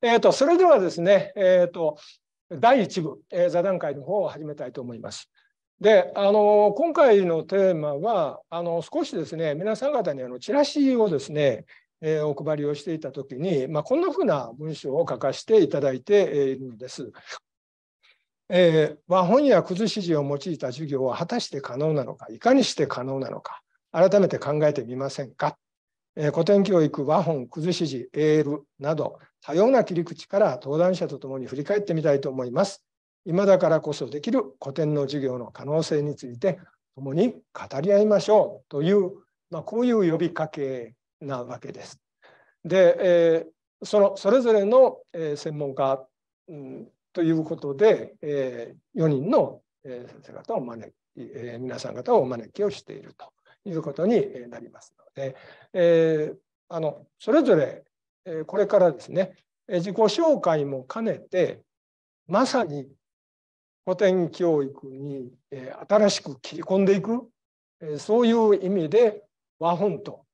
えーと、それではですね、えーと、第1部、えー、座談会の方を始めたいと思います。であの今回のテーマはあの少しですね皆さん方にあのチラシをですね、えー、お配りをしていた時に、まあ、こんなふうな文章を書かせていただいているんです。えー、和本や崩し字を用いた授業は果たして可能なのかいかにして可能なのか改めて考えてみませんか、えー、古典教育和本崩し字エールなど多様な切り口から登壇者と共に振り返ってみたいと思います。今だからこそできる古典の授業の可能性について共に語り合いましょうという、まあ、こういう呼びかけなわけです。で、えー、そのそれぞれの、え専門家、うん、ということで、えー、4人の、え先生方を招き、え皆さん方をお招きをしているということになりますので、えー、あのそれぞれこれからですね、自己紹介も兼ねて、まさに古典教育に新しく切り込んでいく、そういう意味で和本と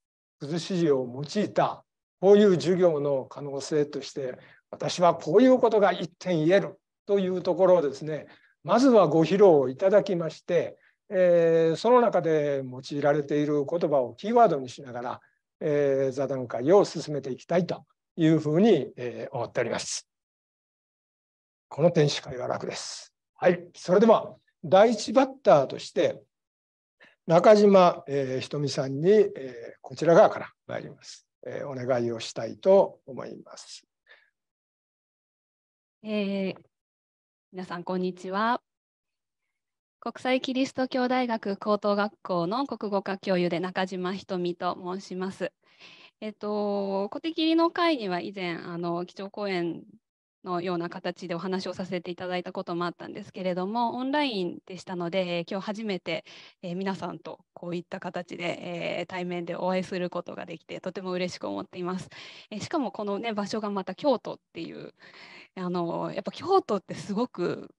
崩し字を用いた、こういう授業の可能性として、私はこういうことが一点言えるというところをですね、まずはご披露いただきまして、えその中で用いられている言葉をキーワードにしながら、えー、座談会を進めていきたいというふうに、えー、思っております。この展示会は楽です。はい、それでは第一バッターとして中島、えー、ひとみさんに、えー、こちら側から参ります、えー、お願いをしたいと思います。えー、皆さんこんにちは。国際キリスト教大学高等学校の国語科教諭で中島ひとみと申します。えっと、小手切りの会には以前、あの基調講演のような形でお話をさせていただいたこともあったんですけれども、オンラインでしたので、えー、今日初めて、えー、皆さんとこういった形で、えー、対面でお会いすることができて、とても嬉しく思っています。えしかもこの、ね、場所がまた京都っていう、あのやっぱ京都ってすごく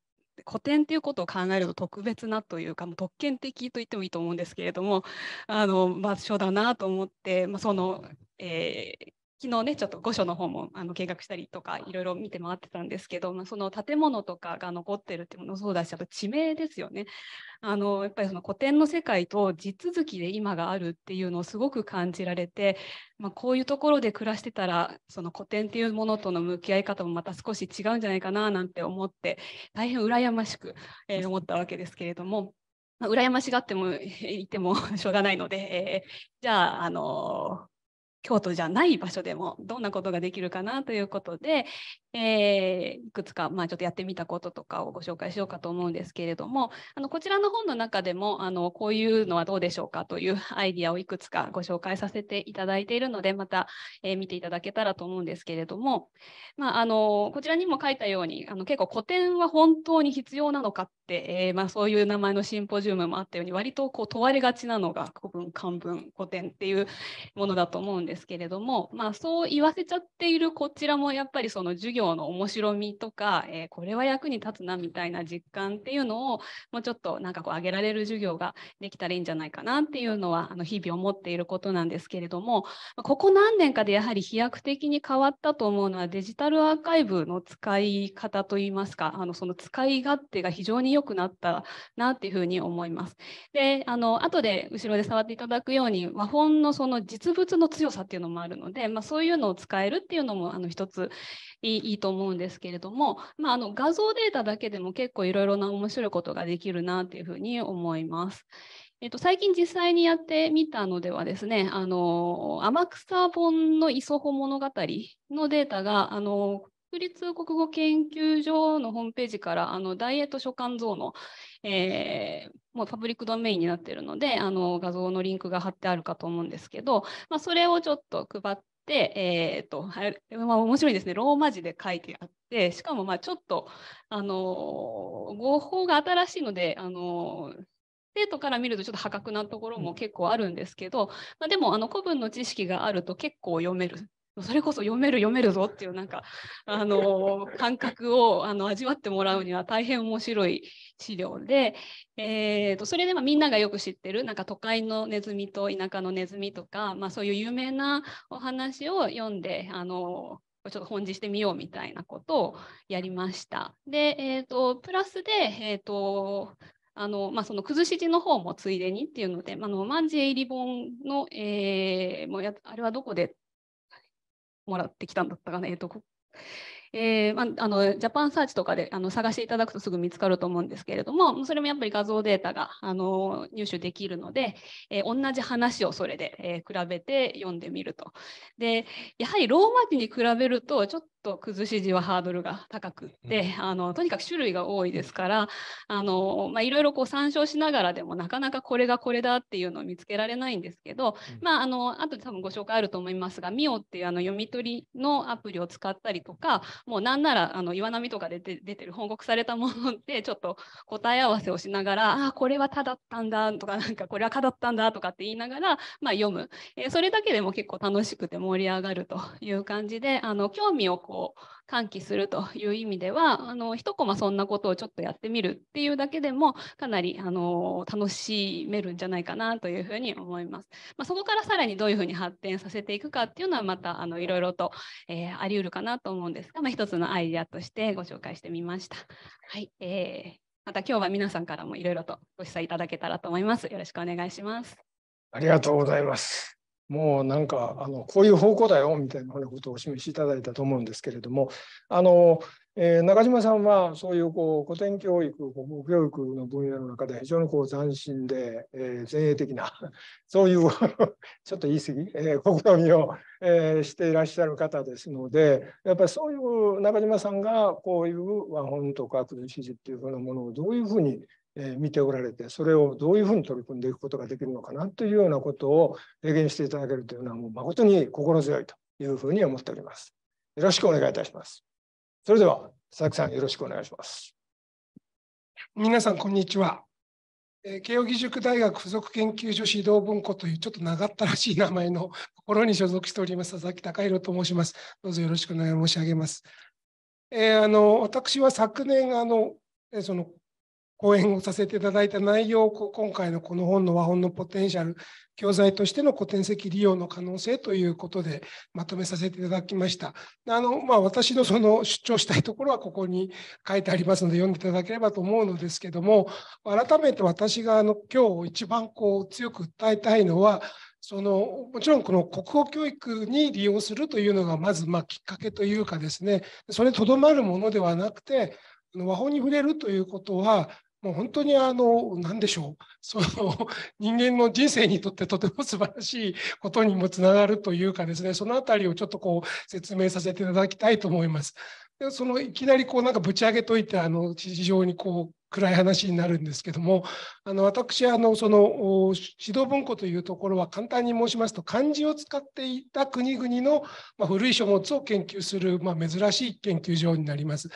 古典っていうことを考えると特別なというかもう特権的と言ってもいいと思うんですけれどもあの、場所だなと思って、まあ、その、えー昨日ねちょっと御所の方もあの見学したりとかいろいろ見て回ってたんですけど、まあ、その建物とかが残ってるっていうものそうだしあと地名ですよねあのやっぱりその古典の世界と地続きで今があるっていうのをすごく感じられて、まあ、こういうところで暮らしてたらその古典っていうものとの向き合い方もまた少し違うんじゃないかななんて思って大変羨ましく、えー、思ったわけですけれども。まあ、羨ましがってもいても しょうがないので、えー、じゃあ、あのー京都じゃない場所でもどんなことができるかなということで、えー、いくつか、まあ、ちょっとやってみたこととかをご紹介しようかと思うんですけれどもあのこちらの本の中でもあのこういうのはどうでしょうかという アイディアをいくつかご紹介させていただいているのでまた、えー、見ていただけたらと思うんですけれども、まあ、あのこちらにも書いたようにあの結構古典は本当に必要なのかで、えー、まあ、そういう名前のシンポジウムもあったように割とこう問われがちなのが古文漢文古典っていうものだと思うんですけれども、まあ、そう言わせちゃっているこちらもやっぱりその授業の面白みとか、えー、これは役に立つなみたいな実感っていうのをもうちょっとなんかこう上げられる授業ができたらいいんじゃないかなっていうのはあの日々思っていることなんですけれどもここ何年かでやはり飛躍的に変わったと思うのはデジタルアーカイブの使い方といいますかあのその使い勝手が非常に良くなったなっていうふうに思います。であの後で後ろで触っていただくように和本のその実物の強さっていうのもあるので、まあ、そういうのを使えるっていうのもあの一ついいと思うんですけれども、まあ、あの画像データだけでも結構いろいろな面白いことができるなっていうふうに思います。えっと、最近実際にやってみたのではですね、あの天草本の磯穂物語のデータがあの国立国語研究所のホームページからあのダイエット所管像の、えー、もうパブリックドメインになっているのであの画像のリンクが貼ってあるかと思うんですけど、まあ、それをちょっと配って、えーとはまあ、面白いですねローマ字で書いてあってしかもまあちょっと、あの語法が新しいので、あの生徒から見るとちょっと破格なところも結構あるんですけど、まあ、でもあの古文の知識があると結構読めるそれこそ読める読めるぞっていうなんかあの感覚をあの味わってもらうには大変面白い資料で、えーと、それでまみんながよく知ってるなんか都会のネズミと田舎のネズミとか、まあ、そういう有名なお話を読んであのちょっと本字してみようみたいなことをやりました。で、えーと、プラスで、えーとあのまあ、その崩し字の方もついでにっていうので、あのマンジェイリボンの、えー、もうやあれはどこでもらってきたんだったかな、えーとえーまあ、あのジャパンサーチとかであの探していただくとすぐ見つかると思うんですけれどもそれもやっぱり画像データがあの入手できるので、えー、同じ話をそれで、えー、比べて読んでみるとでやはりローマ字に比べるとちょっと崩し字はハードルが高くってあのとにかく種類が多いですからあの、まあ、いろいろこう参照しながらでもなかなかこれがこれだっていうのを見つけられないんですけど、まあ、あの後で多分ご紹介あると思いますが MIO っていうあの読み取りのアプリを使ったりとかもうなんならあの岩波とかで出てる本国されたものってちょっと答え合わせをしながらああこれは「た」だったんだとかなんかこれは「か」だったんだとかって言いながら、まあ、読む、えー、それだけでも結構楽しくて盛り上がるという感じであの興味をこうこう喚起するという意味ではあの1コマそんなことをちょっとやってみるっていうだけでもかなりあの楽しめるんじゃないかなというふうに思います。まあ、そこからさらにどういうふうに発展させていくかっていうのはまたあのいろいろと、えー、ありうるかなと思うんですが、まあ、一つのアイデアとしてご紹介してみました。はいえー、また今日は皆さんからもいろいろとご視聴いただけたらと思います。よろしくお願いします。ありがとうございます。もうなんかあのこういう方向だよみたいなことをお示しいただいたと思うんですけれどもあの、えー、中島さんはそういうこう古典教育保護教育の分野の中で非常にこう斬新で、えー、前衛的な そういう ちょっと言い過ぎ、えー、試みを、えー、していらっしゃる方ですのでやっぱりそういう中島さんがこういう和本とか苦し字っていうふうなものをどういうふうに見ておられてそれをどういうふうに取り組んでいくことができるのかなというようなことを提言していただけるというのはもう誠に心強いというふうに思っております。よろしくお願いいたします。それでは佐々木さんよろしくお願いします。皆さんこんにちは。慶應義塾大学附属研究所指導文庫というちょっと長ったらしい名前のところに所属しております佐々木孝弘と申します。どうぞよろしくお願い申し上げます。えー、あの私は昨年あのその講演をさせていただいた内容を今回のこの本の和本のポテンシャル教材としての古典籍利用の可能性ということでまとめさせていただきました。あのまあ、私のその出張したいところはここに書いてありますので読んでいただければと思うのですけども改めて私があの今日一番こう強く訴えたいのはそのもちろんこの国語教育に利用するというのがまずまきっかけというかですねそれにとどまるものではなくて和本に触れるということはもう本当にあの、何でしょう、その人間の人生にとってとても素晴らしいことにもつながるというかですね、その辺りをちょっとこう説明させていただきたいと思います。でそのいきなりこうなんかぶち上げといてあの非常にこう暗い話になるんですけどもあの私あのその指導文庫というところは簡単に申しますと漢字を使っていた国々の、まあ、古い書物を研究する、まあ、珍しい研究所になります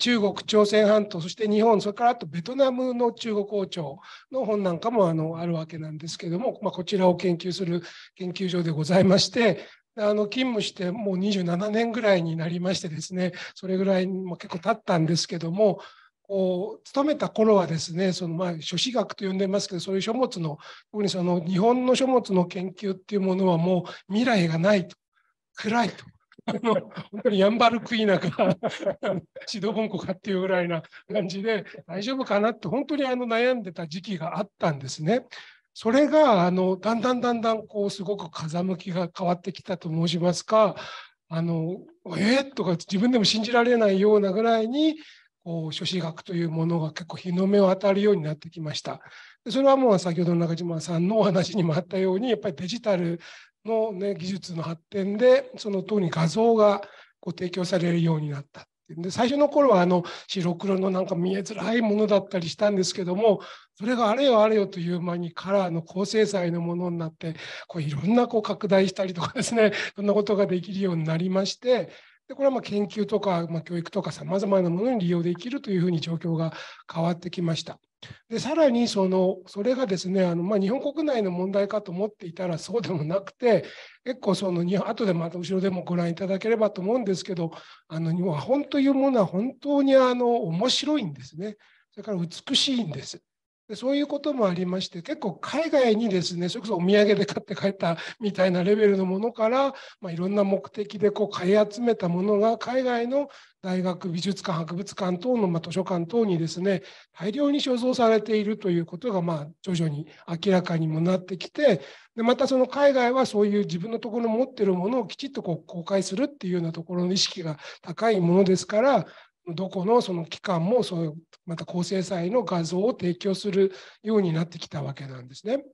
中国朝鮮半島そして日本それからあとベトナムの中国王朝の本なんかもあのあるわけなんですけども、まあ、こちらを研究する研究所でございましてあの勤務してもう27年ぐらいになりましてですねそれぐらいも結構経ったんですけどもこう勤めた頃はですねそのまあ書士学と呼んでますけどそういう書物の特にその日本の書物の研究っていうものはもう未来がないと暗いと。あの本当にヤ ンバルクイナか指導本庫かっていうぐらいな感じで大丈夫かなって本当にあの悩んでた時期があったんですね。それがあのだんだんだんだんこうすごく風向きが変わってきたと申しますかあのえー、とか自分でも信じられないようなぐらいにこう学というものが結構日の目を当たるようになってきました。それはもう先ほどの中島さんのお話にもあったようにやっぱりデジタルの、ね、技術の発展でその当に画像がこう提供されるようになった。で最初の頃はあの白黒のなんか見えづらいものだったりしたんですけどもそれがあれよあれよという間にカラーの高精細のものになってこういろんなこう拡大したりとかですねそんなことができるようになりましてでこれはまあ研究とか、まあ、教育とかさまざまなものに利用できるというふうに状況が変わってきました。でさらにそのそれがですねあの、まあ、日本国内の問題かと思っていたらそうでもなくて結構その後でまた後ろでもご覧いただければと思うんですけどあの日本というものは本当にあの面白いんですねそれから美しいんです。でそういうこともありまして、結構海外にですね、それこそお土産で買って帰ったみたいなレベルのものから、まあ、いろんな目的でこう買い集めたものが海外の大学、美術館、博物館等の、まあ、図書館等にですね、大量に所蔵されているということが、まあ、徐々に明らかにもなってきて、でまたその海外はそういう自分のところの持ってるものをきちっとこう公開するっていうようなところの意識が高いものですから、どこのその機関もそういうまた高精細の画像を提供するようになってきたわけなんですね。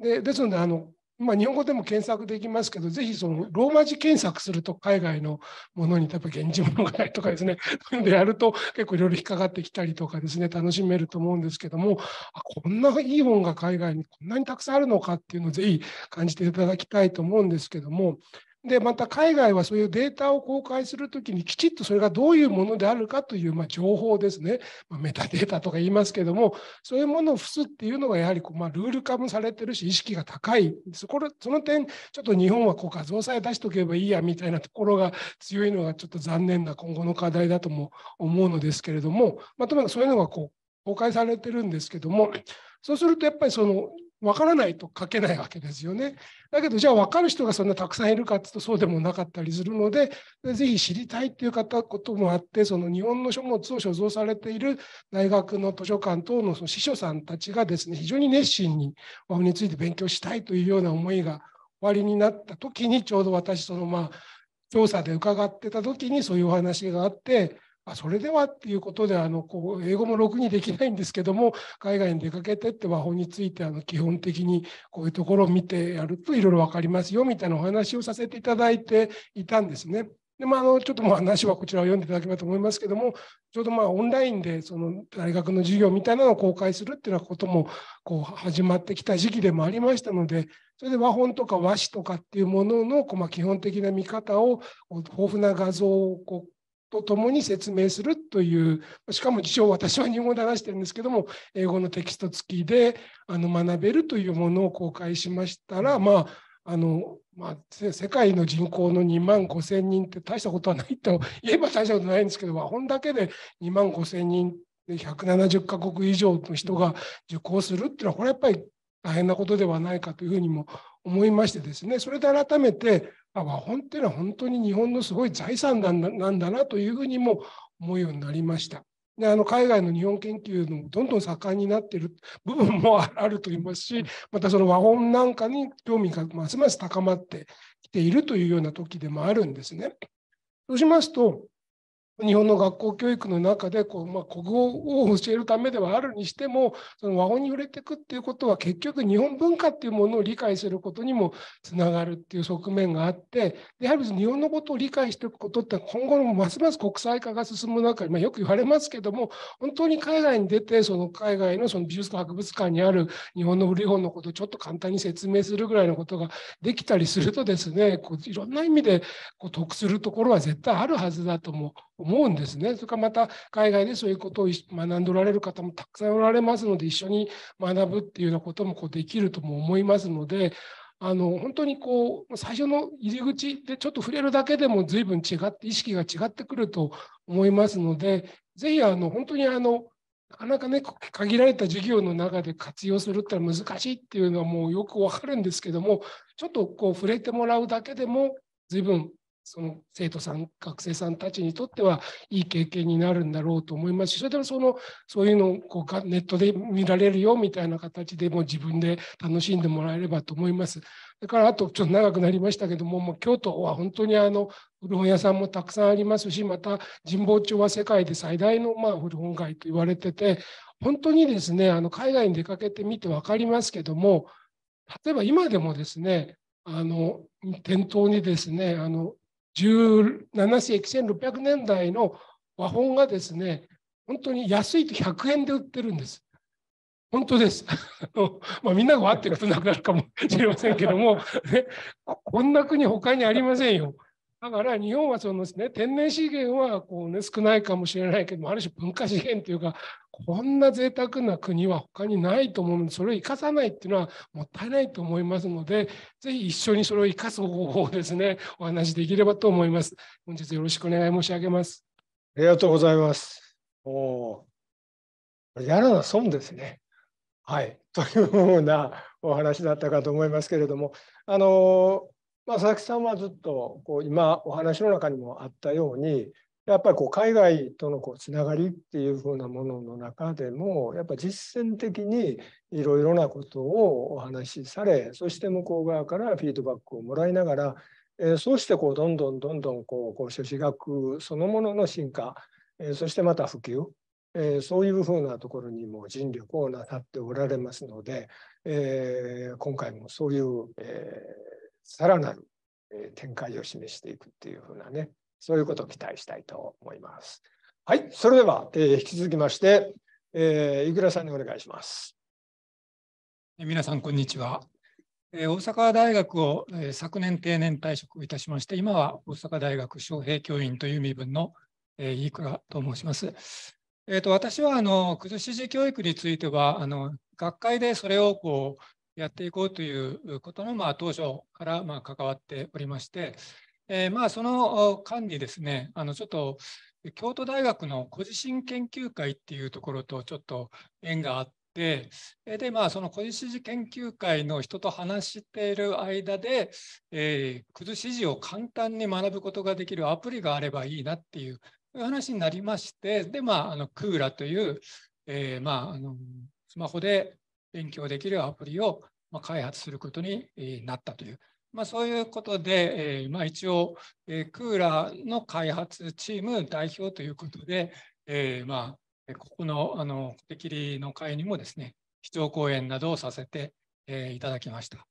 でですのであの、まあ、日本語でも検索できますけどぜひそのローマ字検索すると海外のものに例えば「源氏物語」とかですねでやると結構いろいろ引っかかってきたりとかですね楽しめると思うんですけどもあこんないい本が海外にこんなにたくさんあるのかっていうのをぜひ感じていただきたいと思うんですけどもで、また海外はそういうデータを公開するときにきちっとそれがどういうものであるかという、まあ、情報ですね、まあ、メタデータとか言いますけども、そういうものを付すっていうのがやはりこう、まあ、ルール化もされてるし、意識が高いそこその点、ちょっと日本はこう画像さえ出しておけばいいやみたいなところが強いのがちょっと残念な今後の課題だとも思うのですけれども、まあ、ともかくそういうのがこう公開されてるんですけども、そうするとやっぱりそのわからないと書けないわけですよね。だけどじゃあ分かる人がそんなたくさんいるかっていうとそうでもなかったりするのでぜひ知りたいっていう方こともあってその日本の書物を所蔵されている大学の図書館等のその司書さんたちがですね非常に熱心に和について勉強したいというような思いがおありになった時にちょうど私そのまあ調査で伺ってた時にそういうお話があってあそれではっていうことであのこう英語もろくにできないんですけども海外に出かけてって和法についてあの基本的にこういうところを見てやるといろいろ分かりますよみたいなお話をさせていただいていたんですね。でまあ、あのちょっともう話はこちらを読んでいただければと思いますけどもちょうどまあオンラインでその大学の授業みたいなのを公開するっていうようなこともこう始まってきた時期でもありましたのでそれで和本とか和紙とかっていうもののこうまあ基本的な見方を豊富な画像をこうとともに説明するというしかも一応私は日本語で話してるんですけども英語のテキスト付きであの学べるというものを公開しましたらまああのまあ、世界の人口の2万5千人って大したことはないと言えば大したことないんですけど和本だけで2万5千人で170カ国以上の人が受講するっていうのはこれやっぱり大変なことではないかというふうにも思いましてですねそれで改めてあ和本っていうのは本当に日本のすごい財産なんだなというふうにも思うようになりました。であの海外の日本研究のどんどん盛んになっている部分もあると言いますしまたその和本なんかに興味がますます高まってきているというような時でもあるんですね。そうしますと日本の学校教育の中でこう、まあ、国語を教えるためではあるにしてもその和語に触れていくっていうことは結局日本文化っていうものを理解することにもつながるっていう側面があってやはり日本のことを理解していくことって今後のますます国際化が進む中で、まあ、よく言われますけども本当に海外に出てその海外のその美術館博物館にある日本の古い本のことをちょっと簡単に説明するぐらいのことができたりするとですねこういろんな意味でこう得するところは絶対あるはずだとも思うんですね。それからまた海外でそういうことを学んでおられる方もたくさんおられますので、一緒に学ぶっていうようなこともこうできるとも思いますので、あの本当にこう最初の入り口でちょっと触れるだけでも随分違って意識が違ってくると思いますのでぜひあの本当にあのなかなかね限られた授業の中で活用するってのは難しいっていうのはもうよくわかるんですけどもちょっとこう触れてもらうだけでも随分その生徒さん学生さんたちにとってはいい経験になるんだろうと思いますしそれでもそのそういうのをこうネットで見られるよみたいな形でも自分で楽しんでもらえればと思います。だからあとちょっと長くなりましたけどももう京都は本当にあの古本屋さんもたくさんありますしまた神保町は世界で最大のまあ古本街と言われてて本当にですねあの海外に出かけてみて分かりますけども例えば今でもですねあの店頭にですねあの17世紀1600年代の和本がですね、本当に安いと100円で売ってるんです。本当です。まあ、みんながわってことなくなるかもしれませんけども、ね、こんな国他にありませんよ。だから日本はそのです、ね、天然資源はこう、ね、少ないかもしれないけどある種文化資源というかこんな贅沢な国は他にないと思うのでそれを生かさないっていうのはもったいないと思いますのでぜひ一緒にそれを生かす方法をですねお話しできればと思います。本日よろしくお願い申し上げます。ありがとうございます。おやらな損ですね。はい、というようなお話だったかと思いますけれどもあのまあ、佐々木さんはずっとこう今お話の中にもあったようにやっぱりこう海外とのこうつながりっていうふうなものの中でもやっぱ実践的にいろいろなことをお話しされそして向こう側からフィードバックをもらいながら、えー、そうしてこうどんどんどんどんこうこう諸子学そのものの進化、えー、そしてまた普及、えー、そういうふうなところにも尽力をなさっておられますので、えー、今回もそういう、えー、さらなる展開を示していくっていうふうなね、そういうことを期待したいと思います。はい、それでは、えー、引き続きまして、えー、井倉さんにお願いします。皆さん、こんにちは。えー、大阪大学を、えー、昨年定年退職いたしまして、今は大阪大学招聘教員という身分の、えー、井倉と申します。えーと、私はあの崩し字教育についてはあの、学会でそれをこうやっていこうということの、まあ、当初からまあ関わっておりまして、えー、まあその間にですねあのちょっと京都大学の個人研究会っていうところとちょっと縁があってででまあその個人支持研究会の人と話している間で、えー、くず支を簡単に学ぶことができるアプリがあればいいなっていう話になりましてでまああのクーラという、えー、まああのスマホで勉強できるアプリを開発することになったという、まあ、そういうことで、えまあ、一応、えクーラーの開発チーム代表ということで、えまあ、ここのあの切りの会にもですね、基調講演などをさせて、えいただきました。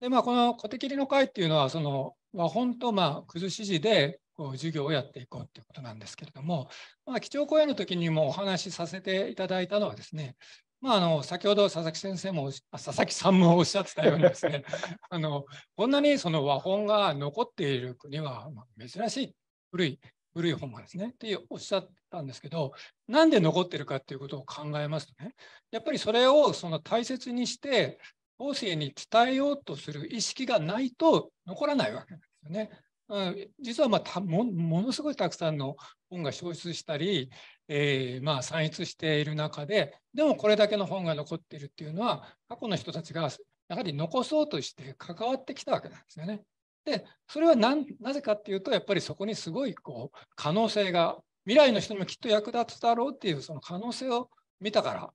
でまあ、この小手切りの会っていうのは、その和本とまあくず指示でこう授業をやっていこうということなんですけれども、まあ、基調講演の時にもお話しさせていただいたのはですね、まあ、あの先ほど佐々木先生も佐々木さんもおっしゃってたようにですね あのこんなにその和本が残っている国は珍しい古い古い本がですねっておっしゃったんですけどなんで残ってるかっていうことを考えますとねやっぱりそれをその大切にして後世に伝えようとする意識がないと残らないわけなんですよね。実は、まあ、ものすごいたくさんの本が消失したり、えー、まあ散逸している中ででもこれだけの本が残っているっていうのは過去の人たちがやはり残そうとして関わってきたわけなんですよね。でそれはなぜかっていうとやっぱりそこにすごいこう可能性が未来の人にもきっと役立つだろうっていうその可能性を見たから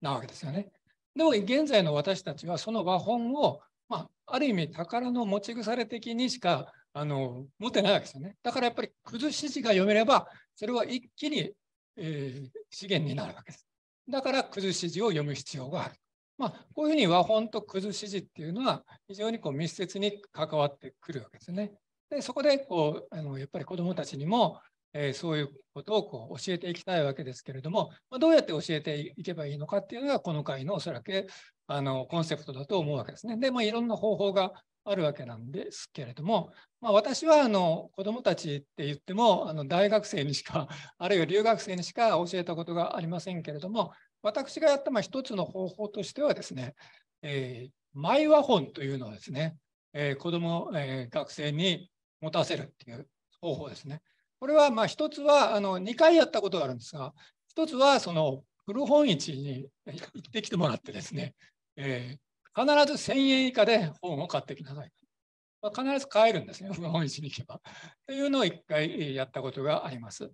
なわけですよね。でも現在の私たちはその和本を、まあ、ある意味宝の持ち腐れ的にしかあの持ってないわけですよね。だからやっぱり崩し字が読めれば、それは一気に、えー、資源になるわけです。だから崩し字を読む必要がある。まあ、こういうふうに和本と崩し字っていうのは非常にこう密接に関わってくるわけですね。でそこでこうあのやっぱり子どもたちにも、えー、そういうことをこう教えていきたいわけですけれども、まあ、どうやって教えていけばいいのかっていうのがこの回のおそらくあのコンセプトだと思うわけですね。で、まあ、いろんな方法があるわけなんですけれども、まあ、私はあの子どもたちって言ってもあの大学生にしか あるいは留学生にしか教えたことがありませんけれども私がやったまあ一つの方法としてはですね、えー、マイワホンというのをですね、えー、子ども、えー、学生に持たせるっていう方法ですね。これはまあ一つはあの2回やったことがあるんですが一つはその古本市に行ってきてもらってですね、えー、必ず1000円以下で本を買ってきなさい。まあ、必ず買えるんですね、本市に行けば。というのを1回やったことがあります。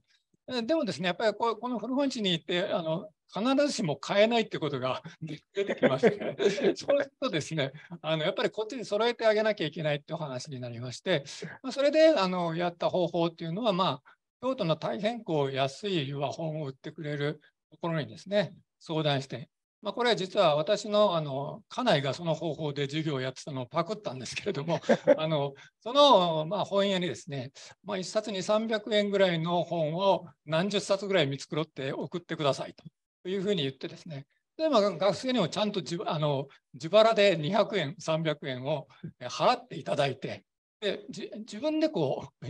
でもですね、やっぱりこの古本市に行って、あの必ずしも買えないってことが 出てきまして、そうするとですね、あのやっぱりこっちに揃えてあげなきゃいけないってお話になりまして、まあ、それであのやった方法っていうのは、まあ、京都の大変こう安い和本を売ってくれるところにですね、相談して、まあ、これは実は私のあの家内がその方法で授業をやってたのをパクったんですけれども あのそのまあ本屋にですね、まあ、1冊に300円ぐらいの本を何十冊ぐらい見繕って送ってくださいというふうに言ってですねで、まあ、学生にもちゃんと自あの自腹で200円300円を払っていただいてで自分でこう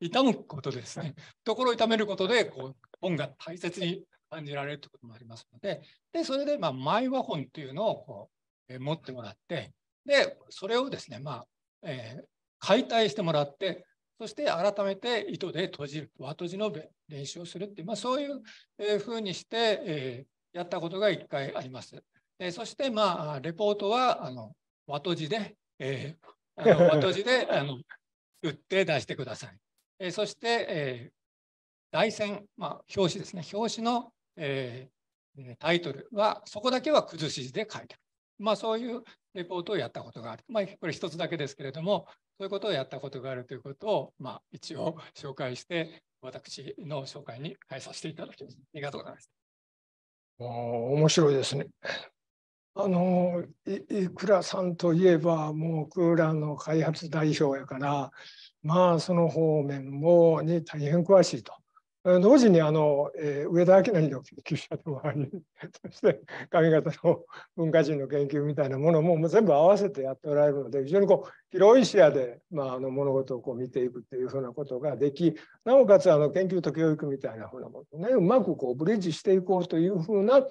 痛むことですね、ところを痛めることでこう本が大切に感じられるということもありますので、でそれで、まあ、マイワホンというのをこう、えー、持ってもらって、で、それをですね、まあえー、解体してもらって、そして改めて糸で閉じる、輪閉じの練習をするっていう、まあ、そういうふうにして、えー、やったことが1回あります。えそして、まあ、レポートはあの輪閉じで、えー、あの 輪閉じであの打って出してください。えー、そして、えー、台線、まあ、表紙ですね、表紙のえー、タイトルはそこだけは崩し字で書いてある。まあ、そういうレポートをやったことがある。まあ、これ一つだけですけれども、そういうことをやったことがあるということを、まあ、一応紹介して、私の紹介に変えさせていただきます。ありがとうございます。面白いですね。あのいくらさんといえばもうクーラーの開発代表やからまあその方面もに大変詳しいと同時にあの、えー、上田明成の研究者でもあり、そして上方の文化人の研究みたいなものももう全部合わせてやっておられるので、非常にこう広い視野で、まあ、あの物事をこう見ていくというふうなことができ、なおかつあの研究と教育みたいなふうなものをね、うまくこうブリッジしていこうというふうな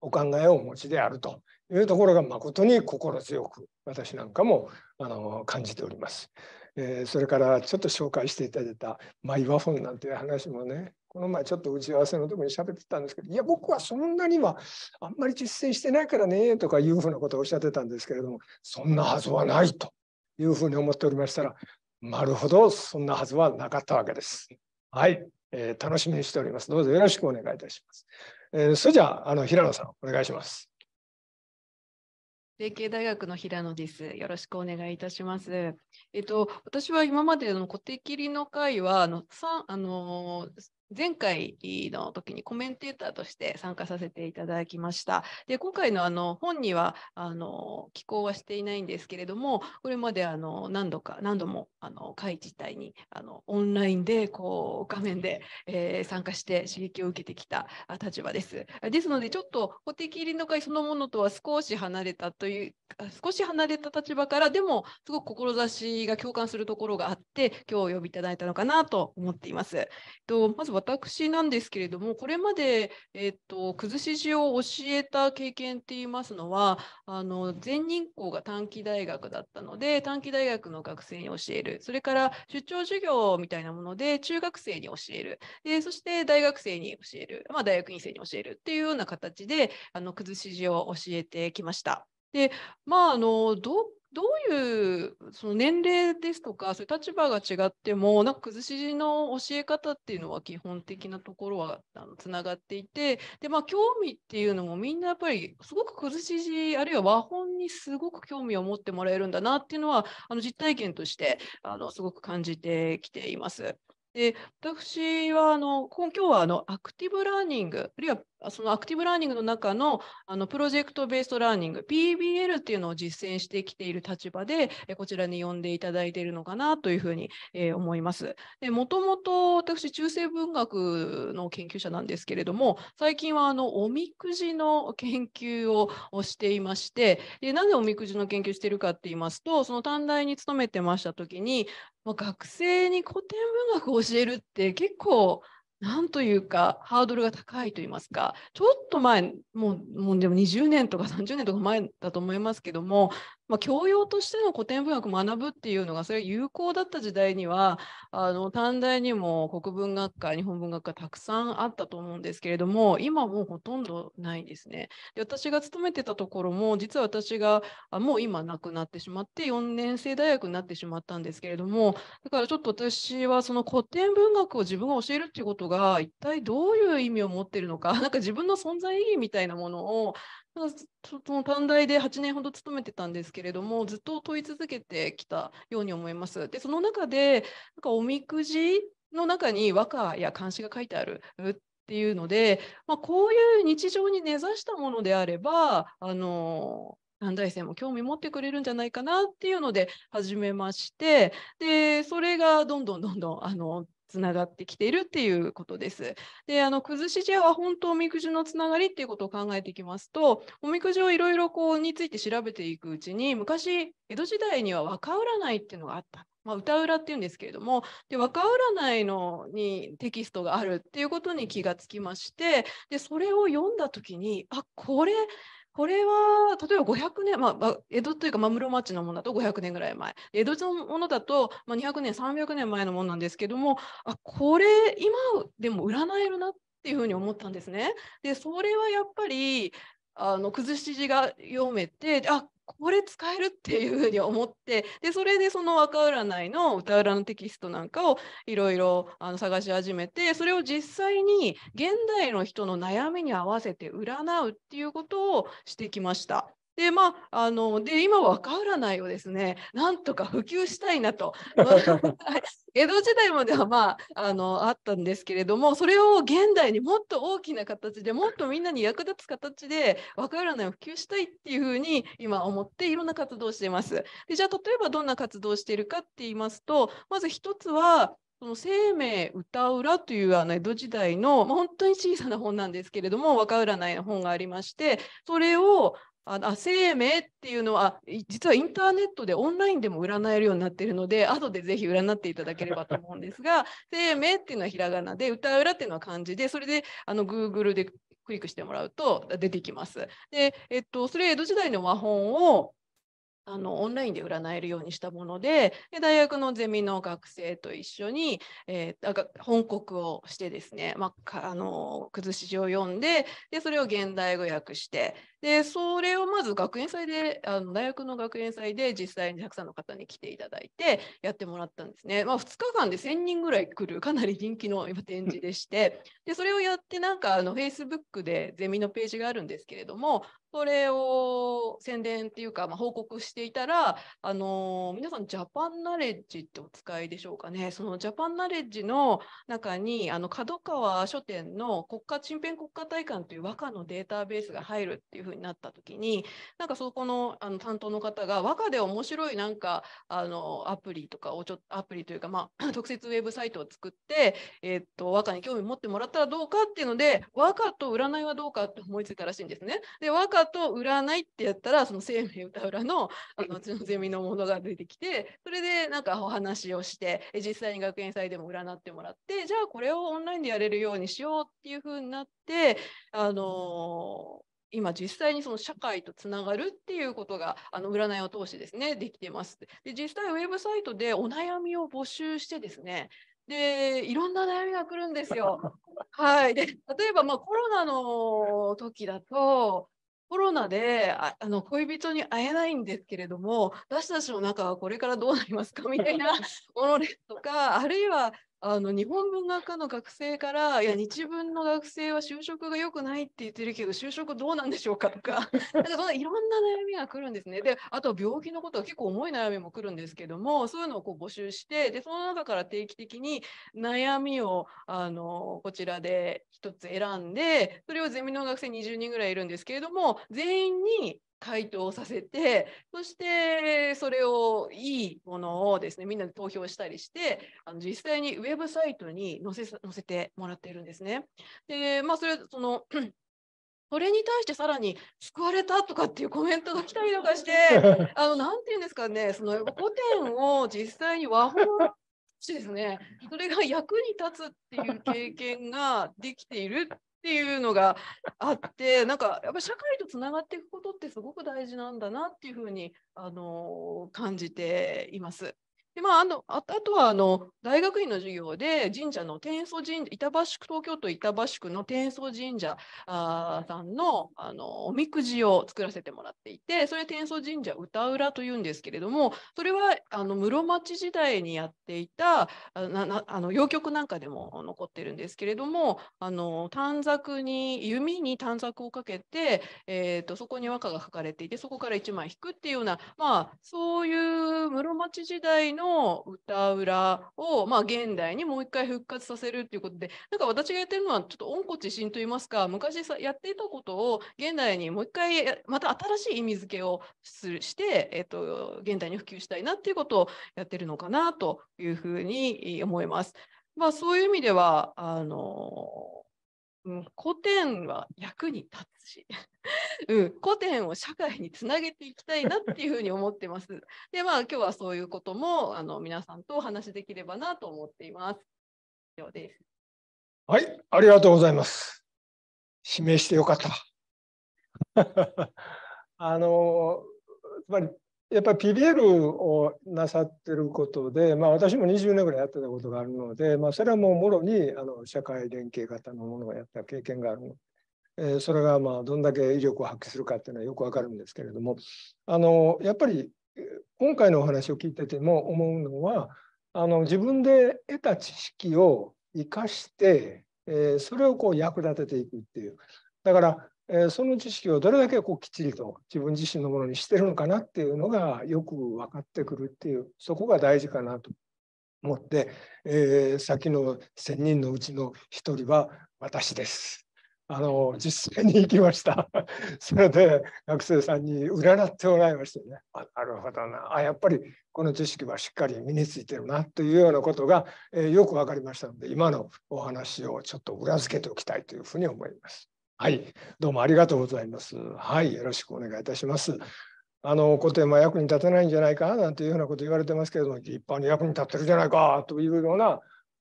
お考えをお持ちであるというところが誠に心強く私なんかもあの感じております。えー、それからちょっと紹介していただいた、まイワフォンなんていう話もね、この前ちょっと打ち合わせのとろに喋ってたんですけど、いや、僕はそんなにはあんまり実践してないからねとかいうふうなことをおっしゃってたんですけれども、そんなはずはないというふうに思っておりましたら、なるほど、そんなはずはなかったわけです。はい、えー、楽しみにしております。どうぞよろしくお願いいたします。えー、それじゃあ、あの平野さん、お願いします。霊系大学の平野です。よろしくお願いいたします。えっと、私は今までの固定切りの会は、あの、あの前回の時にコメンテーターとして参加させていただきました。で今回のあの本にはあの寄稿はしていないんですけれどもこれまであの何度か何度もあの会自体にあのオンラインでこう画面で、えー、参加して刺激を受けてきた立場です。ですのでちょっと法的りの会そのものとは少し離れたという少し離れた立場からでもすごく志が共感するところがあって今日お呼びいただいたのかなと思っています。えっとまず私なんですけれどもこれまで、えっと、崩し字を教えた経験っていいますのはあの全人校が短期大学だったので短期大学の学生に教えるそれから出張授業みたいなもので中学生に教えるでそして大学生に教える、まあ、大学院生に教えるっていうような形であの崩し字を教えてきました。でまああのどどういうその年齢ですとかそういう立場が違ってもなんか崩し字の教え方っていうのは基本的なところはあのつながっていてで、まあ、興味っていうのもみんなやっぱりすごく崩し字あるいは和本にすごく興味を持ってもらえるんだなっていうのはあの実体験としてあのすごく感じてきています。で私はあの今日はあのアクティブラーニングあるいはそのアクティブラーニングの中のあのプロジェクトベースラーニング PBL っていうのを実践してきている立場でこちらに呼んでいただいているのかなというふうに、えー、思います。もともと私中世文学の研究者なんですけれども最近はあのおみくじの研究をしていましてでなぜおみくじの研究してるかって言いますとその短大に勤めてました時に、ま学生に古典文学を教えるって結構なんというかハードルが高いと言いますかちょっと前もうもうでも20年とか30年とか前だと思いますけどもまあ、教養としての古典文学を学ぶっていうのがそれ有効だった時代にはあの短大にも国文学科日本文学科たくさんあったと思うんですけれども今もうほとんどないんですねで私が勤めてたところも実は私があもう今亡くなってしまって4年生大学になってしまったんですけれどもだからちょっと私はその古典文学を自分が教えるっていうことが一体どういう意味を持ってるのか何か自分の存在意義みたいなものをその短大で8年ほど勤めてたんですけれどもずっと問い続けてきたように思います。でその中でなんかおみくじの中に和歌や漢詩が書いてあるっていうので、まあ、こういう日常に根ざしたものであればあの短大生も興味持ってくれるんじゃないかなっていうので始めましてでそれがどんどんどんどんあのつながってきているっていうことです。であの崩し字は本当おみくじのつながりっていうことを考えていきますとおみくじをいろいろこうについて調べていくうちに昔江戸時代には若占いっていうのがあったまあ、歌らっていうんですけれどもで若占いのにテキストがあるっていうことに気がつきましてでそれを読んだ時にあこれこれは例えば500年、まあ、江戸というか、真室町のものだと500年ぐらい前江戸のものだと、まあ、200年300年前のものなんですけどもあこれ今でも占えるなっていうふうに思ったんですね。でそれはやっぱりあの崩し字が読めてあこれ使えるっていうふうに思ってでそれでその若占いの歌占のテキストなんかをいろいろ探し始めてそれを実際に現代の人の悩みに合わせて占うっていうことをしてきました。でまあ、あので今、若占いをですねなんとか普及したいなと、江戸時代までは、まあ、あのあったんですけれどもそれを現代にもっと大きな形でもっとみんなに役立つ形で若占いを普及したいっていうふうに今思っていろんな活動をしています。でじゃあ例えばどんな活動をしているかって言いますとまず一つはその生命歌うらというあの江戸時代の、まあ、本当に小さな本なんですけれども若占いの本がありましてそれをあの生命っていうのは実はインターネットでオンラインでも占えるようになっているので後でぜひ占っていただければと思うんですが 生命っていうのはひらがなで歌うらっていうのは漢字でそれであの Google でクリックしてもらうと出てきます。で、えっと、それ江戸時代の和本をあのオンラインで占えるようにしたものでで大学のゼミの学生と一緒に、えー、本国をしてですね、まあ、あの崩し字を読んででそれを現代語訳してでそれをまず学園祭であの大学の学園祭で実際にたくさんの方に来ていただいてやってもらったんですね、まあ、2日間で1000人ぐらい来るかなり人気の展示でしてでそれをやってなんかあの Facebook でゼミのページがあるんですけれどもそれを宣伝っていうか、まあ、報告していたら、あのー、皆さんジャパンナレッジってお使いでしょうかねそのジャパンナレッジの中にあの角川書店の国家チンペン国家体感という和歌のデータベースが入るっていうふううになった時になんかそこのあの担当の方が和歌で面白いなんかあのアプリとかをちょアプリというか、まあ、特設ウェブサイトを作って、えー、っと和歌に興味持ってもらったらどうかっていうので和歌と占いはどうかって思いついたらしいんですね。で和歌と占いってやったらその生命歌らのあのうちのゼミのものが出てきてそれでなんかお話をして実際に学園祭でも占ってもらってじゃあこれをオンラインでやれるようにしようっていうふうになってあの今実際にその社会とつながるっていうことがあの占いを通してですねできてます。で実際ウェブサイトでお悩みを募集してですねでいろんな悩みが来るんですよ。はい、で例えばまあコロナの時だとコロナでああの恋人に会えないんですけれども私たちの中はこれからどうなりますかみたいなものですとかあるいはあの日本文学科の学生からいや日文の学生は就職が良くないって言ってるけど就職どうなんでしょうかとか なんかそんいろんな悩みが来るんですねであと病気のことは結構重い悩みも来るんですけどもそういうのをこう募集してでその中から定期的に悩みをあのこちらで1つ選んでそれをゼミの学生20人ぐらいいるんですけれども全員に回答させてそしてそれをいいものをですねみんなで投票したりしてあの実際にウェブサイトに載せ載せてもらっているんですね。でまあそれそのそ れに対してさらに救われたとかっていうコメントが来たりとかして、あのなんていうんですかね、その古典を実際に和本してですね、それが役に立つっていう経験ができているっっていうのがあってなんかやっぱ社会とつながっていくことってすごく大事なんだなっていうふうにあの感じています。でまあ、あのあとはあの大学院の授業で神社の天祖神社板橋区東京都板橋区の天祖神社あさんのあのおみくじを作らせてもらっていてそれ天祖神社歌浦というんですけれどもそれはあの室町時代にやっていたああの洋曲なんかでも残ってるんですけれどもあの短冊に弓に短冊をかけて、えーとそこに和歌が書かれていてそこから1枚引くっていうような、まあ、そういう室町時代のの歌裏を、まあ、現代にもう一回復活させるっていうことでなんか私がやってるのはちょっと温故知新といいますか昔さやっていたことを現代にもう一回また新しい意味付けをするして、えっと、現代に普及したいなっていうことをやってるのかなというふうに思います。まあ、そういう意味ではあのうん、古典は役に立つし、うん、古典を社会につなげていきたいなっていうふうに思ってます。で、まあ今日はそういうこともあの皆さんとお話しできればなと思っています。以上です。はい、ありがとうございます。指名してよかった。あのつまりやっぱり PBL をなさってることで、まあ、私も20年ぐらいやってたことがあるので、まあ、それはもうもろにあの社会連携型のものをやった経験があるので、えー、それがまあどんだけ威力を発揮するかっていうのはよくわかるんですけれどもあのやっぱり今回のお話を聞いてても思うのはあの自分で得た知識を生かして、えー、それをこう役立てていくっていうだからえその知識をどれだけこうきっちりと自分自身のものにしてるのかなっていうのがよく分かってくるっていうそこが大事かなと思って、えー、先の1,000人のうちの1人は私です。あの実践に行きました。それで学生さんに占ってもらいましてね、あなるほどなあ、やっぱりこの知識はしっかり身についてるなというようなことが、えー、よく分かりましたので、今のお話をちょっと裏付けておきたいというふうに思います。はい、どうもありがとうございます。はい、よろしくお願いいたします。あの古典は役に立てないんじゃないかなんていうようなこと言われてますけれども、一般に役に立ってるじゃないかというような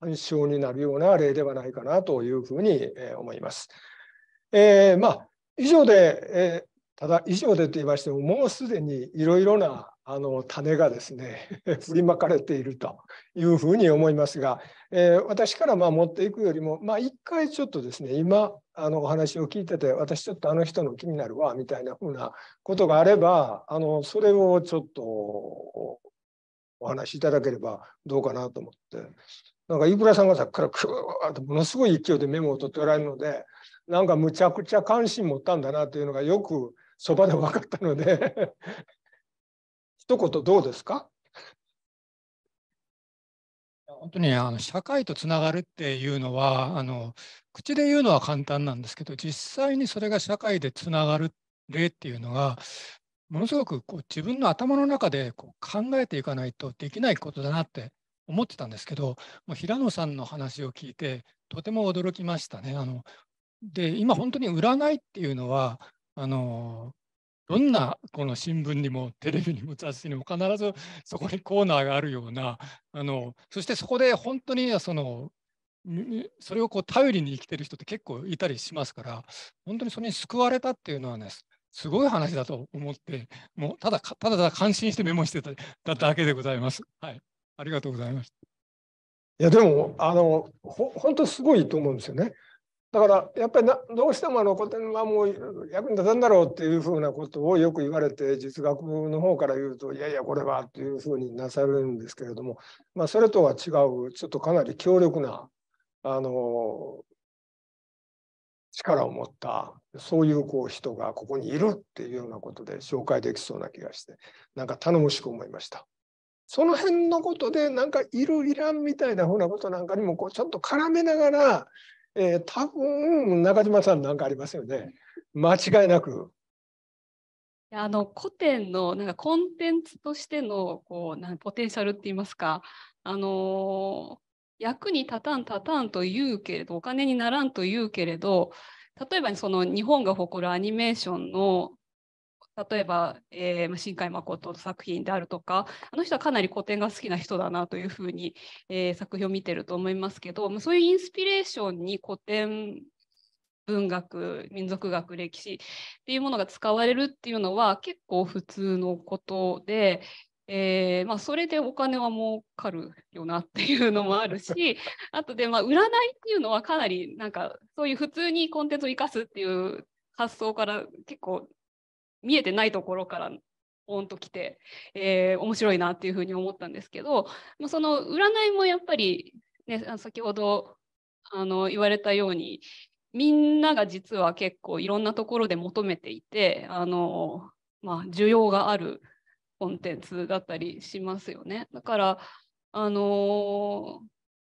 印象になるような例ではないかなというふうに思います。えー、まあ、以上で、えー、ただ以上でと言いましても、もうすでにいろいろなあの種がですね 振りまかれているというふうに思いますが、えー、私からまあ持っていくよりも、まあ、一回ちょっとですね今あのお話を聞いてて私ちょっとあの人の気になるわみたいなふうなことがあればあのそれをちょっとお話しいただければどうかなと思ってなんか井倉さんがさっきからクーとものすごい勢いでメモを取っておられるのでなんかむちゃくちゃ関心持ったんだなというのがよくそばで分かったので一言どうですか本当にあの社会とつながるっていうのはあの口で言うのは簡単なんですけど実際にそれが社会でつながる例っていうのがものすごくこう自分の頭の中でこう考えていかないとできないことだなって思ってたんですけどもう平野さんの話を聞いてとても驚きましたね。あので今本当に占いっていうのはあのどんなこの新聞にもテレビにも雑誌にも必ずそこにコーナーがあるようなあのそしてそこで本当にそのそれをこう頼りに生きてる人って結構いたりしますから本当にそれに救われたっていうのはねすごい話だと思ってもうただただただ感心してメモしてただだけでございます。はい、ありがとうございましたいやでもあの本当すごいと思うんですよね。だからやっぱりなどうしてもあの古典はもう役に立たんだろうっていうふうなことをよく言われて実学の方から言うといやいやこれはっていうふうになされるんですけれども、まあ、それとは違うちょっとかなり強力なあの力を持ったそういうこう人がここにいるっていうようなことで紹介できそうな気がしてなんか頼もしく思いました。その辺のことでなんかいるいらんみたいなふうなことなんかにもこうちょっと絡めながらえー、多分中島さんなんかありますよね。間違いなく。あの古典のなんかコンテンツとしてのこうなんポテンシャルって言いますか、あのー、役に立たん立たんと言うけれどお金にならんと言うけれど例えばその日本が誇るアニメーションの例えば、えー、新海誠の作品であるとかあの人はかなり古典が好きな人だなというふうに、えー、作品を見てると思いますけどそういうインスピレーションに古典文学民族学歴史っていうものが使われるっていうのは結構普通のことで、えー、まあ、それでお金は儲かるよなっていうのもあるし あとで、まあ、占いっていうのはかなりなんかそういう普通にコンテンツを生かすっていう発想から結構見えてないところからポンと来て、えー、面白いなっていうふうに思ったんですけどその占いもやっぱり、ね、先ほどあの言われたようにみんなが実は結構いろんなところで求めていてあの、まあ、需要があるコンテンツだったりしますよね。だからあの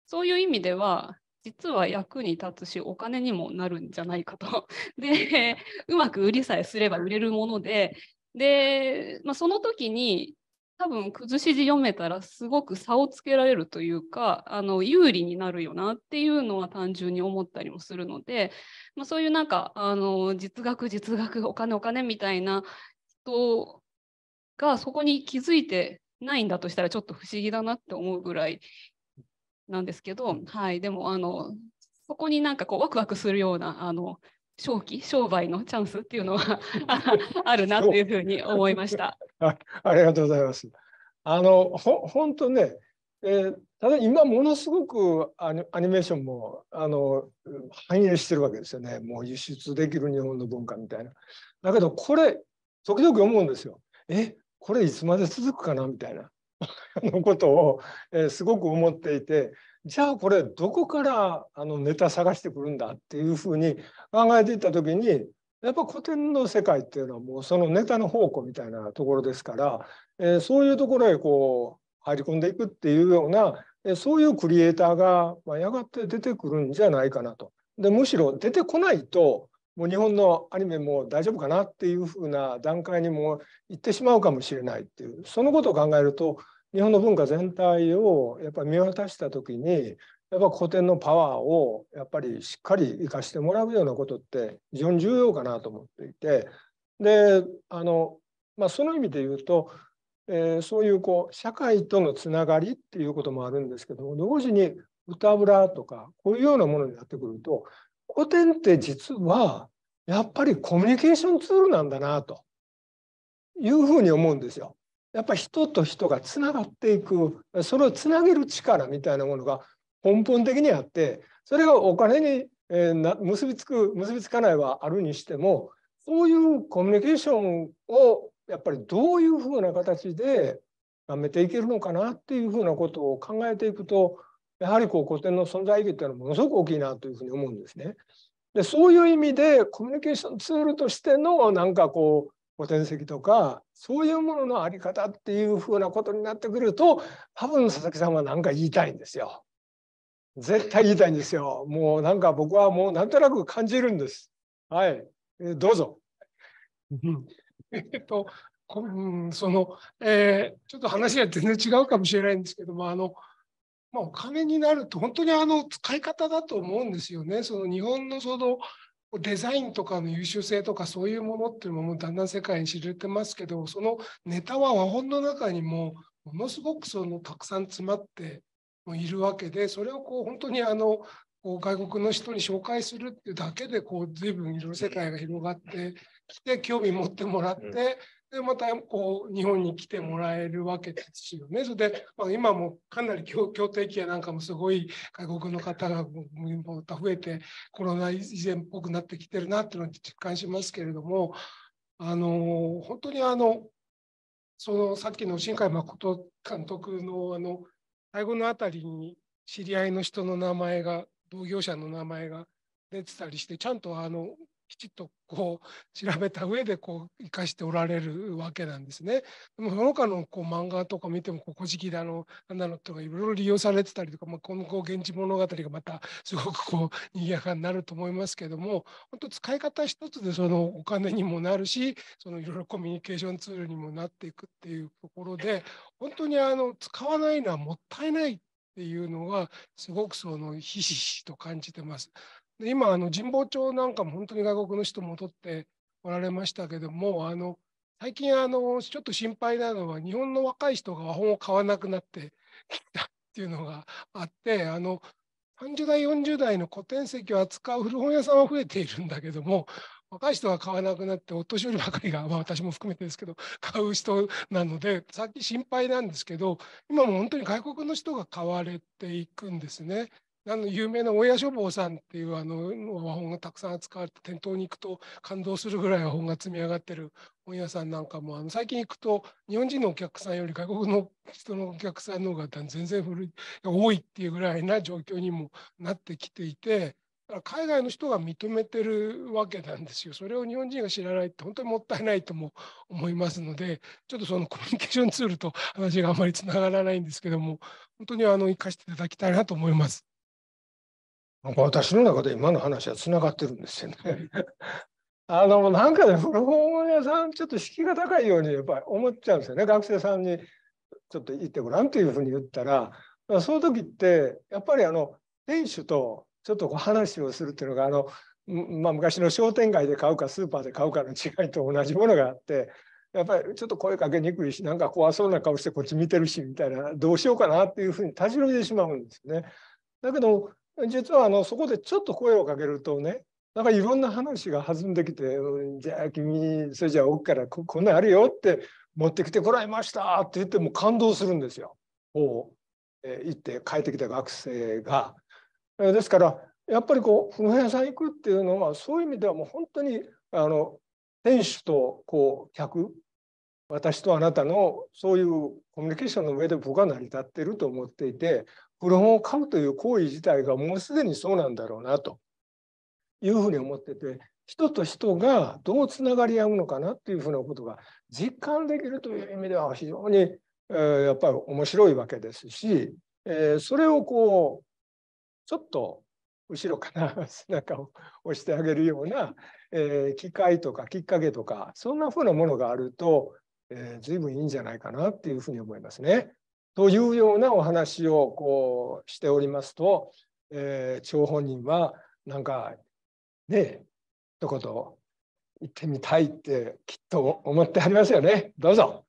そういう意味では実は役に立つしお金にもなるんじゃないかと。でうまく売りさえすれば売れるものでで、まあ、その時に多分崩し字読めたらすごく差をつけられるというかあの有利になるよなっていうのは単純に思ったりもするので、まあ、そういうなんかあの実学実学お金お金みたいな人がそこに気づいてないんだとしたらちょっと不思議だなって思うぐらいなんですけど、はい、でもあのそこになんかこうワクワクするようなあの商機商売のチャンスっていうのは あるなというふうに思いました。あありがとうございます。あのほ本当ね、えー、ただ今ものすごくアニメーションもあの反映してるわけですよね。もう輸出できる日本の文化みたいな。だけどこれ時々思うんですよ。えこれいつまで続くかなみたいな。のことを、えー、すごく思っていてじゃあこれどこからあのネタ探してくるんだっていうふうに考えていった時にやっぱ古典の世界っていうのはもうそのネタの宝庫みたいなところですから、えー、そういうところへこう入り込んでいくっていうような、えー、そういうクリエイターが、まあ、やがて出てくるんじゃないかなと。でむしろ出てこないともう日本のアニメも大丈夫かなっていうふうな段階にも行ってしまうかもしれないっていうそのことを考えると日本の文化全体をやっぱり見渡した時にやっぱ古典のパワーをやっぱりしっかり生かしてもらうようなことって非常に重要かなと思っていてであの、まあ、その意味で言うと、えー、そういうこう社会とのつながりっていうこともあるんですけども同時に歌らとかこういうようなものになってくると古典って実はやっぱりコミュニケーションツールなんだなというふうに思うんですよ。やっぱ人と人がつながっていくそれをつなげる力みたいなものが根本的にあってそれがお金に、え結びつく結びつかないはあるにしてもそういうコミュニケーションをやっぱりどういうふうな形でやめていけるのかなっていうふうなことを考えていくとやはりこう古典の存在意義っていうのはものすごく大きいなというふうに思うんですね。でそういう意味でコミュニケーションツールとしてのなんかこう古典籍とかそういうもののあり方っていうふうなことになってくると多分佐々木さんは何か言いたいんですよ。絶対言いたいんですよ。もうなんか僕はもうなんとなく感じるんです。はい、えどうぞ。えっと、うん、その、えー、ちょっと話が全然違うかもしれないんですけども、あの、まあ、お金になると本当にあの使い方だと思うんですよね。その日本のそのデザインとかの優秀性とかそういうものっていうのもだんだん世界に知れてますけどそのネタは和本の中にもものすごくそのたくさん詰まっているわけでそれをこう本当にあの外国の人に紹介するっていうだけでこう随分いろいろ世界が広がってきて興味持ってもらってで、またこう日本に来てもらえるわけですよね。それで、まあ、今もかなり協定期やなんかもすごい外国の方がまた増えて、コロナ以前っぽくなってきてるなっていうのを実感しますけれども、あの本当にあのそのさっきの新海誠監督のあの最後のあたりに知り合いの人の名前が同業者の名前が出てたりしてちゃんとあのきちっとこう調べた上でこう生かしておられるわけなんですね。でもその他のこう漫画とか見てもこう古事記だのなんだのとかいろいろ利用されてたりとか、まあ、今後源氏物語がまたすごくこう賑やかになると思いますけども本当使い方一つでそのお金にもなるしそのいろいろコミュニケーションツールにもなっていくっていうところで本当にあの使わないのはもったいないっていうのはすごくそのひしひしと感じてます。で今あの神保町なんかも本当に外国の人戻っておられましたけどもあの最近あのちょっと心配なのは日本の若い人が和本を買わなくなってきたっていうのがあってあの30代40代の古典籍を扱う古本屋さんは増えているんだけども若い人は買わなくなってお年寄りばかりが、まあ、私も含めてですけど買う人なのでさっき心配なんですけど今も本当に外国の人が買われていくんですね。あの有名な大谷書房さんっていうあの和本がたくさん扱われて店頭に行くと感動するぐらい和本が積み上がってる本屋さんなんかもあの最近行くと日本人のお客さんより外国の人のお客さんの方が全然古い多いっていうぐらいな状況にもなってきていて海外の人が認めてるわけなんですよ。それを日本人が知らないって本当にもったいないとも思いますので、ちょっとそのコミュニケーションツールと話があまりつながらないんですけども、本当にあの生かしていただきたいなと思います。私の中で今の話はつながってるんですよね。あのなんかね古本屋さんちょっと敷居が高いようにやっぱり思っちゃうんですよね学生さんにちょっと行ってごらんというふうに言ったらそのいう時ってやっぱりあの店主とちょっとこう話をするっていうのがあの、まあ、昔の商店街で買うかスーパーで買うかの違いと同じものがあってやっぱりちょっと声かけにくいしなんか怖そうな顔してこっち見てるしみたいなどうしようかなっていうふうにたちろいでしまうんですね。だけど実はあのそこでちょっと声をかけるとねなんかいろんな話が弾んできて「じゃあ君それじゃあ奥からここんなんあるよ」って持ってきてこられましたって言っても感動するんですよ。こう、えー、行って帰ってきた学生が。えー、ですからやっぱりこう古平屋さん行くっていうのはそういう意味ではもう本当にあの店主とこう客私とあなたのそういうコミュニケーションの上で僕は成り立ってると思っていて古本を買うという行為自体がもうすでにそうなんだろうなというふうに思ってて人と人がどうつながり合うのかなっていうふうなことが実感できるという意味では非常に、えー、やっぱり面白いわけですし、えー、それをこうちょっと後ろかな背中を押してあげるような、えー、機会とかきっかけとかそんなふうなものがあると、えー、随分いいんじゃないかなっていうふうに思いますね。というようなお話をこうしておりますと、えー、張本人はなんかね一言言ってみたいってきっと思ってありますよね。どうぞ。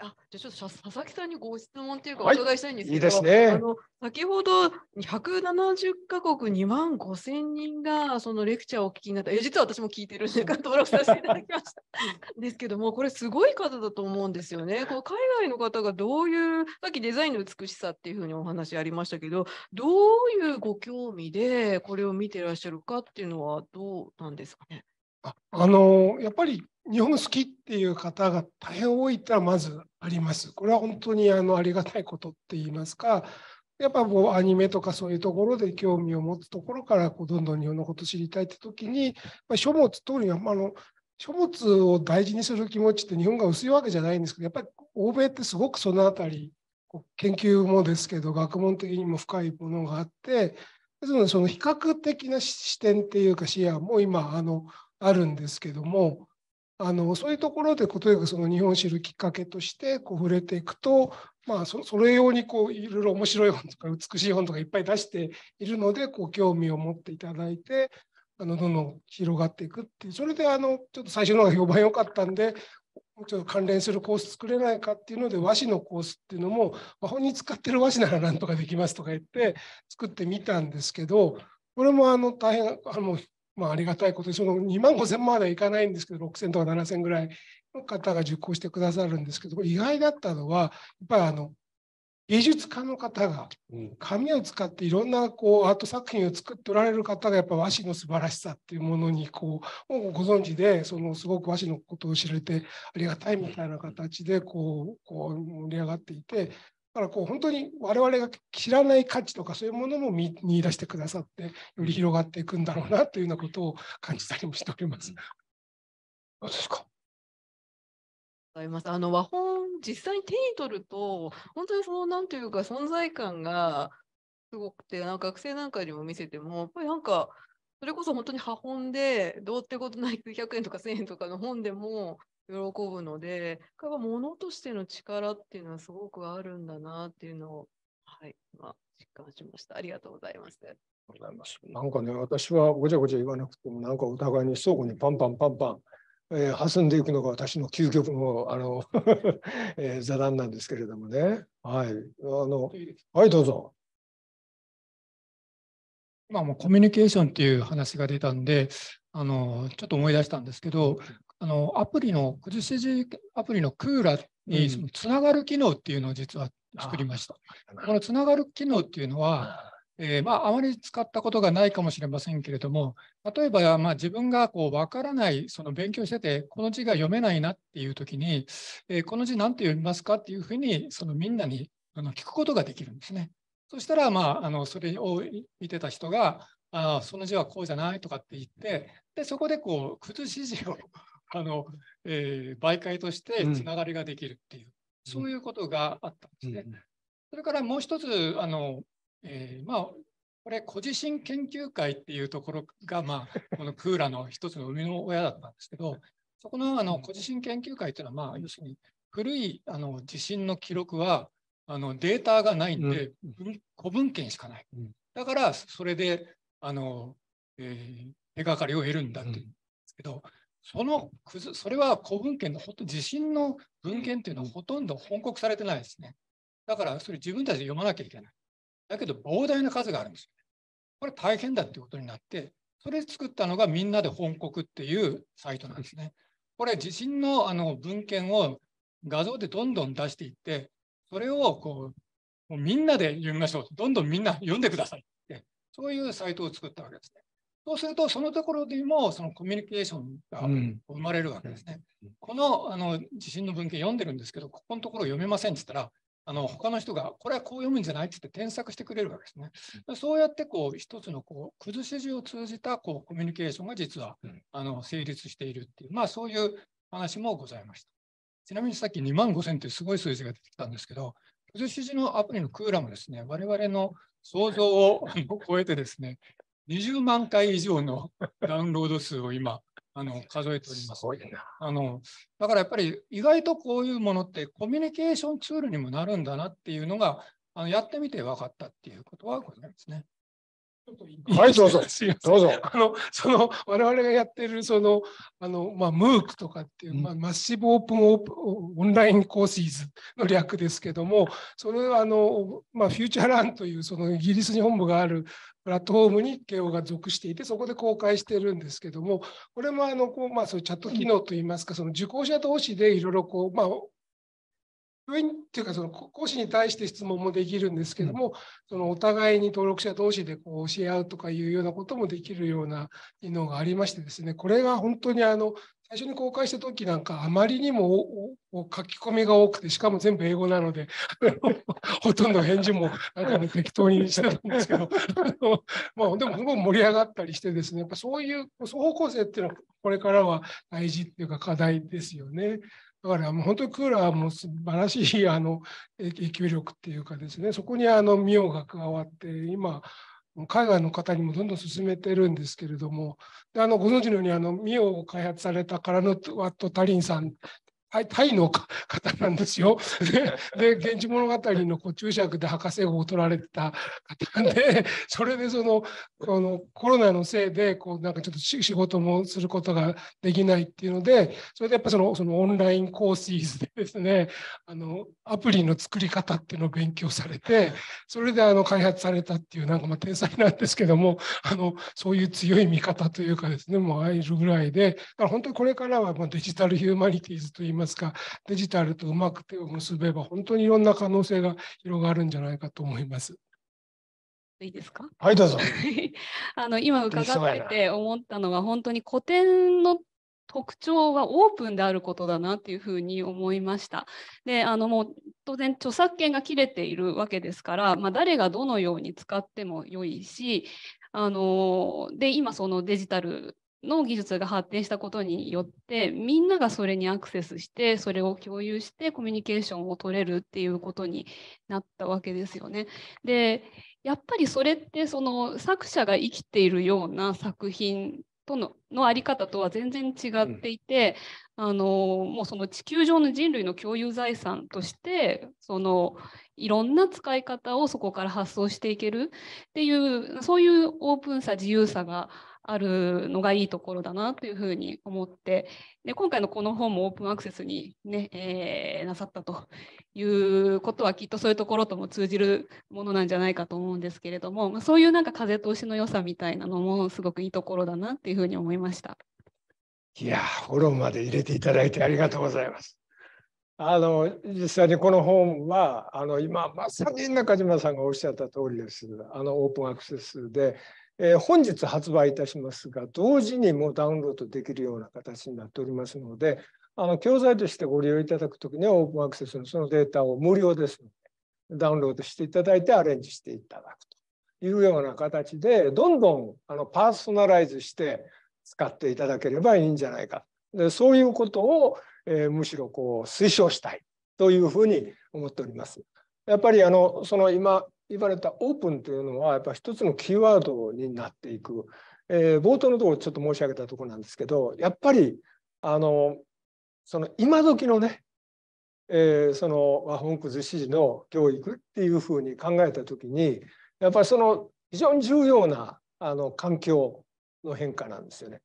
あじゃちょっと佐々木さんにご質問というかお伺いしたいんですけど、はい、いいね、あの先ほど170か国2万5千人がそのレクチャーをお聞きになったえ実は私も聞いてるんで登録させていただきました ですけどもこれすごい数だと思うんですよねこう海外の方がどういうさっきデザインの美しさっていうふうにお話ありましたけどどういうご興味でこれを見てらっしゃるかっていうのはどうなんですかねああのやっぱり日本好きっていう方が大変多いってのはまずあります。これは本当にあのありがたいことって言いますか、やっぱこうアニメとかそういうところで興味を持つところからこうどんどん日本のこと知りたいって時に、まあ、書物は、まあの書物を大事にする気持ちって日本が薄いわけじゃないんですけどやっぱり欧米ってすごくそのあたり研究もですけど学問的にも深いものがあってですのでその比較的な視点っていうか視野も今あのあるんですけどもあのそういうところでとえばくその日本を知るきっかけとしてこう触れていくと、まあ、それ用にこういろいろ面白い本とか美しい本とかいっぱい出しているのでこう興味を持っていただいてあのどんどん広がっていくっていうそれであのちょっと最初の方が評判良かったんでちょっと関連するコース作れないかっていうので和紙のコースっていうのも、本に使ってる和紙ならなんとかできますとか言って作ってみたんですけどこれもあの大変あのまあ、ありがたいことで、その2万5000まではいかないんですけど、6000とか7000ぐらいの方が受講してくださるんですけど、意外だったのは、やっぱりあの芸術家の方が紙を使っていろんなこうアート作品を作っておられる方がやっぱ和紙の素晴らしさっていうものにこうご存知でそのすごく和紙のことを知れてありがたいみたいな形でこうこう盛り上がっていてからこう本当に我々が知らない価値とかそういうものも見見出してくださってより広がっていくんだろうなというようなことを感じたりもしております。そうですかあの和本実際に手に取ると本当にその何ていうか存在感がすごくてなんか学生なんかにも見せてもやっぱりなんかそれこそ本当に破本でどうってことない900円とか1000円とかの本でも喜ぶので、これは物としての力っていうのはすごくあるんだなっていうのを、はい、まあ、実感しました。ありがとうございます。ございます。なんかね、私はごちゃごちゃ言わなくても、なんかお互いに相互にパンパンパンパン、えー、挟んでいくのが私の究極のあの、えー、座談なんですけれどもね。はい。あの、はい、どうぞ。今もコミュニケーションっていう話が出たんで、あのちょっと思い出したんですけど、あのアプリの崩指示アプリのクーラーにそのつながる機能っていうのを実は作りました。うん、このつながる機能っていうのは、えー、まあ、あまり使ったことがないかもしれませんけれども、例えば、まあ、自分がこう分からない、その勉強してて、この字が読めないなっていう時に、えー、この字何て読みますかっていうふうに、そのみんなにあの聞くことができるんですね。そしたら、まあ、あのそれを見てた人が、あその字はこうじゃないとかって言って、でそこでこう、崩し字をあの、えー、媒介としてつながりができるっていう、うん、そういうことがあったんですね。うん、それからもう一つ、あの、えー、まあ、これ、個自身研究会っていうところが、まあ、このクーラの一つの生みの親だったんですけど、そこのあの個自身研究会っていうのは、まあ、要するに古いあの地震の記録はあのデータがないんで、古文献しかない。だから、それであの、えー、手がかりを得るんだっていうんですけど、そのそれは古文献のほと地震の文献っていうのはほとんど報告されてないですね。だからそれ自分たちで読まなきゃいけない。だけど膨大な数があるんですよ、これ大変だってことになって、それ作ったのがみんなで報告っていうサイトなんですね。これ地震のあの文献を画像でどんどん出していって、それをこうもうみんなで読みましょう。どんどんみんな読んでくださいって、そういうサイトを作ったわけですね。そうすると、そのところにもそのコミュニケーションが生まれるわけですね。うん、このあの地震の文献読んでるんですけど、ここのところ読めませんって言ったら、あの他の人がこれはこう読むんじゃないって言って添削してくれるわけですね。そうやってこう一つのこう崩し字を通じたこうコミュニケーションが実は、あの成立しているっていう、まあ、そういう話もございました。ちなみにさっき2万5000ってすごい数字が出てきたんですけど、崩し字のアプリのクーラーもですね、我々の想像を 超えてですね、20万回以上のダウンロード数を今、あの数えております。すあのだからやっぱり意外とこういうものってコミュニケーションツールにもなるんだなっていうのがあのやってみて分かったっていうことはございますね。はい、どうぞ。どうぞ。あの、その、我々がやってる、その、あの、まあ、MOOC とかっていう、まあ、マッシブオープンオープンオンラインコーシーズの略ですけども、それは、あの、まあ、フューチャーランという、そのイギリスに本部があるプラットフォームに慶応が属していて、そこで公開してるんですけども、これも、あの、こう、まあ、そういうチャット機能といいますか、その受講者同士でいろいろこう、まあ、教員っていうかその講師に対して質問もできるんですけども、そのお互いに登録者同士でこう教え合うとかいうようなこともできるような機能がありましてですねこれが本当にあの最初に公開した時なんかあまりにも書き込みが多くてしかも全部英語なので ほとんど返事もなんか、ね、適当にしてたんですけど まあでもすごい盛り上がったりしてですねやっぱそういう双方向性っていうのはこれからは大事っていうか課題ですよね。だからもう本当にクーラーも素晴らしいあの影響力っていうかですね、そこにあのミオが加わって、今、海外の方にもどんどん進めてるんですけれども、あのご存知のようにあのミオを開発されたカラノワット・タリンさんはい、タイの方なんですよ。で、源氏物語のこう注釈で博士号を取られてた方で、それでそのこのコロナのせいでこう、なんかちょっと仕事もすることができないっていうので、それでやっぱそのそのオンラインコーシーズでですね、あのアプリの作り方っていうのを勉強されて、それであの開発されたっていう、なんかまあ天才なんですけども、あのそういう強い味方というかですね、もうああいうぐらいで、だから本当にこれからはまあデジタルヒューマニティーズといいますか、デジタルとうまく手を結べば、本当にいろんな可能性が広がるんじゃないかと思います。いいですかはい、どうぞ。あの今伺ってて思ったのは、本当に古典の特徴がオープンであることだなっていうふうに思いました。であのもう当然著作権が切れているわけですから、まあ、誰がどのように使っても良いしあので今そのデジタルの技術が発展したことによってみんながそれにアクセスしてそれを共有してコミュニケーションを取れるっていうことになったわけですよね。でやっぱりそれってその作者が生きているような作品とののあり方とは全然違っていて、うん、あのもうその地球上の人類の共有財産としてそのいろんな使い方をそこから発想していけるっていうそういうオープンさ自由さがあるのがいいところだなというふうに思ってで今回のこの本もオープンアクセスにね、えー、なさったということはきっとそういうところとも通じるものなんじゃないかと思うんですけれども、まあ、そういうなんか風通しの良さみたいなのもすごくいいところだなっていうふうに思いました。いやフォローまで入れていただいてありがとうございます。あの実際にこの本はあの今まさに中島さんがおっしゃった通りですあのオープンアクセスでえー、本日発売いたしますが、同時にもうダウンロードできるような形になっておりますので、あの教材としてご利用いただくときには、オープンアクセスのそのデータを無料ですので、ダウンロードしていただいてアレンジしていただくというような形で、どんどんあのパーソナライズして使っていただければいいんじゃないか。でそういうことを、えー、むしろこう推奨したいというふうに思っております。やっぱりあのその今言われたオープンというのはやっぱり一つのキーワードになっていく、えー、冒頭のところちょっと申し上げたところなんですけどやっぱりあのその今時のね、えー、その和本崩しの教育っていうふうに考えた時にやっぱりその非常に重要なあの環境の変化なんですよね。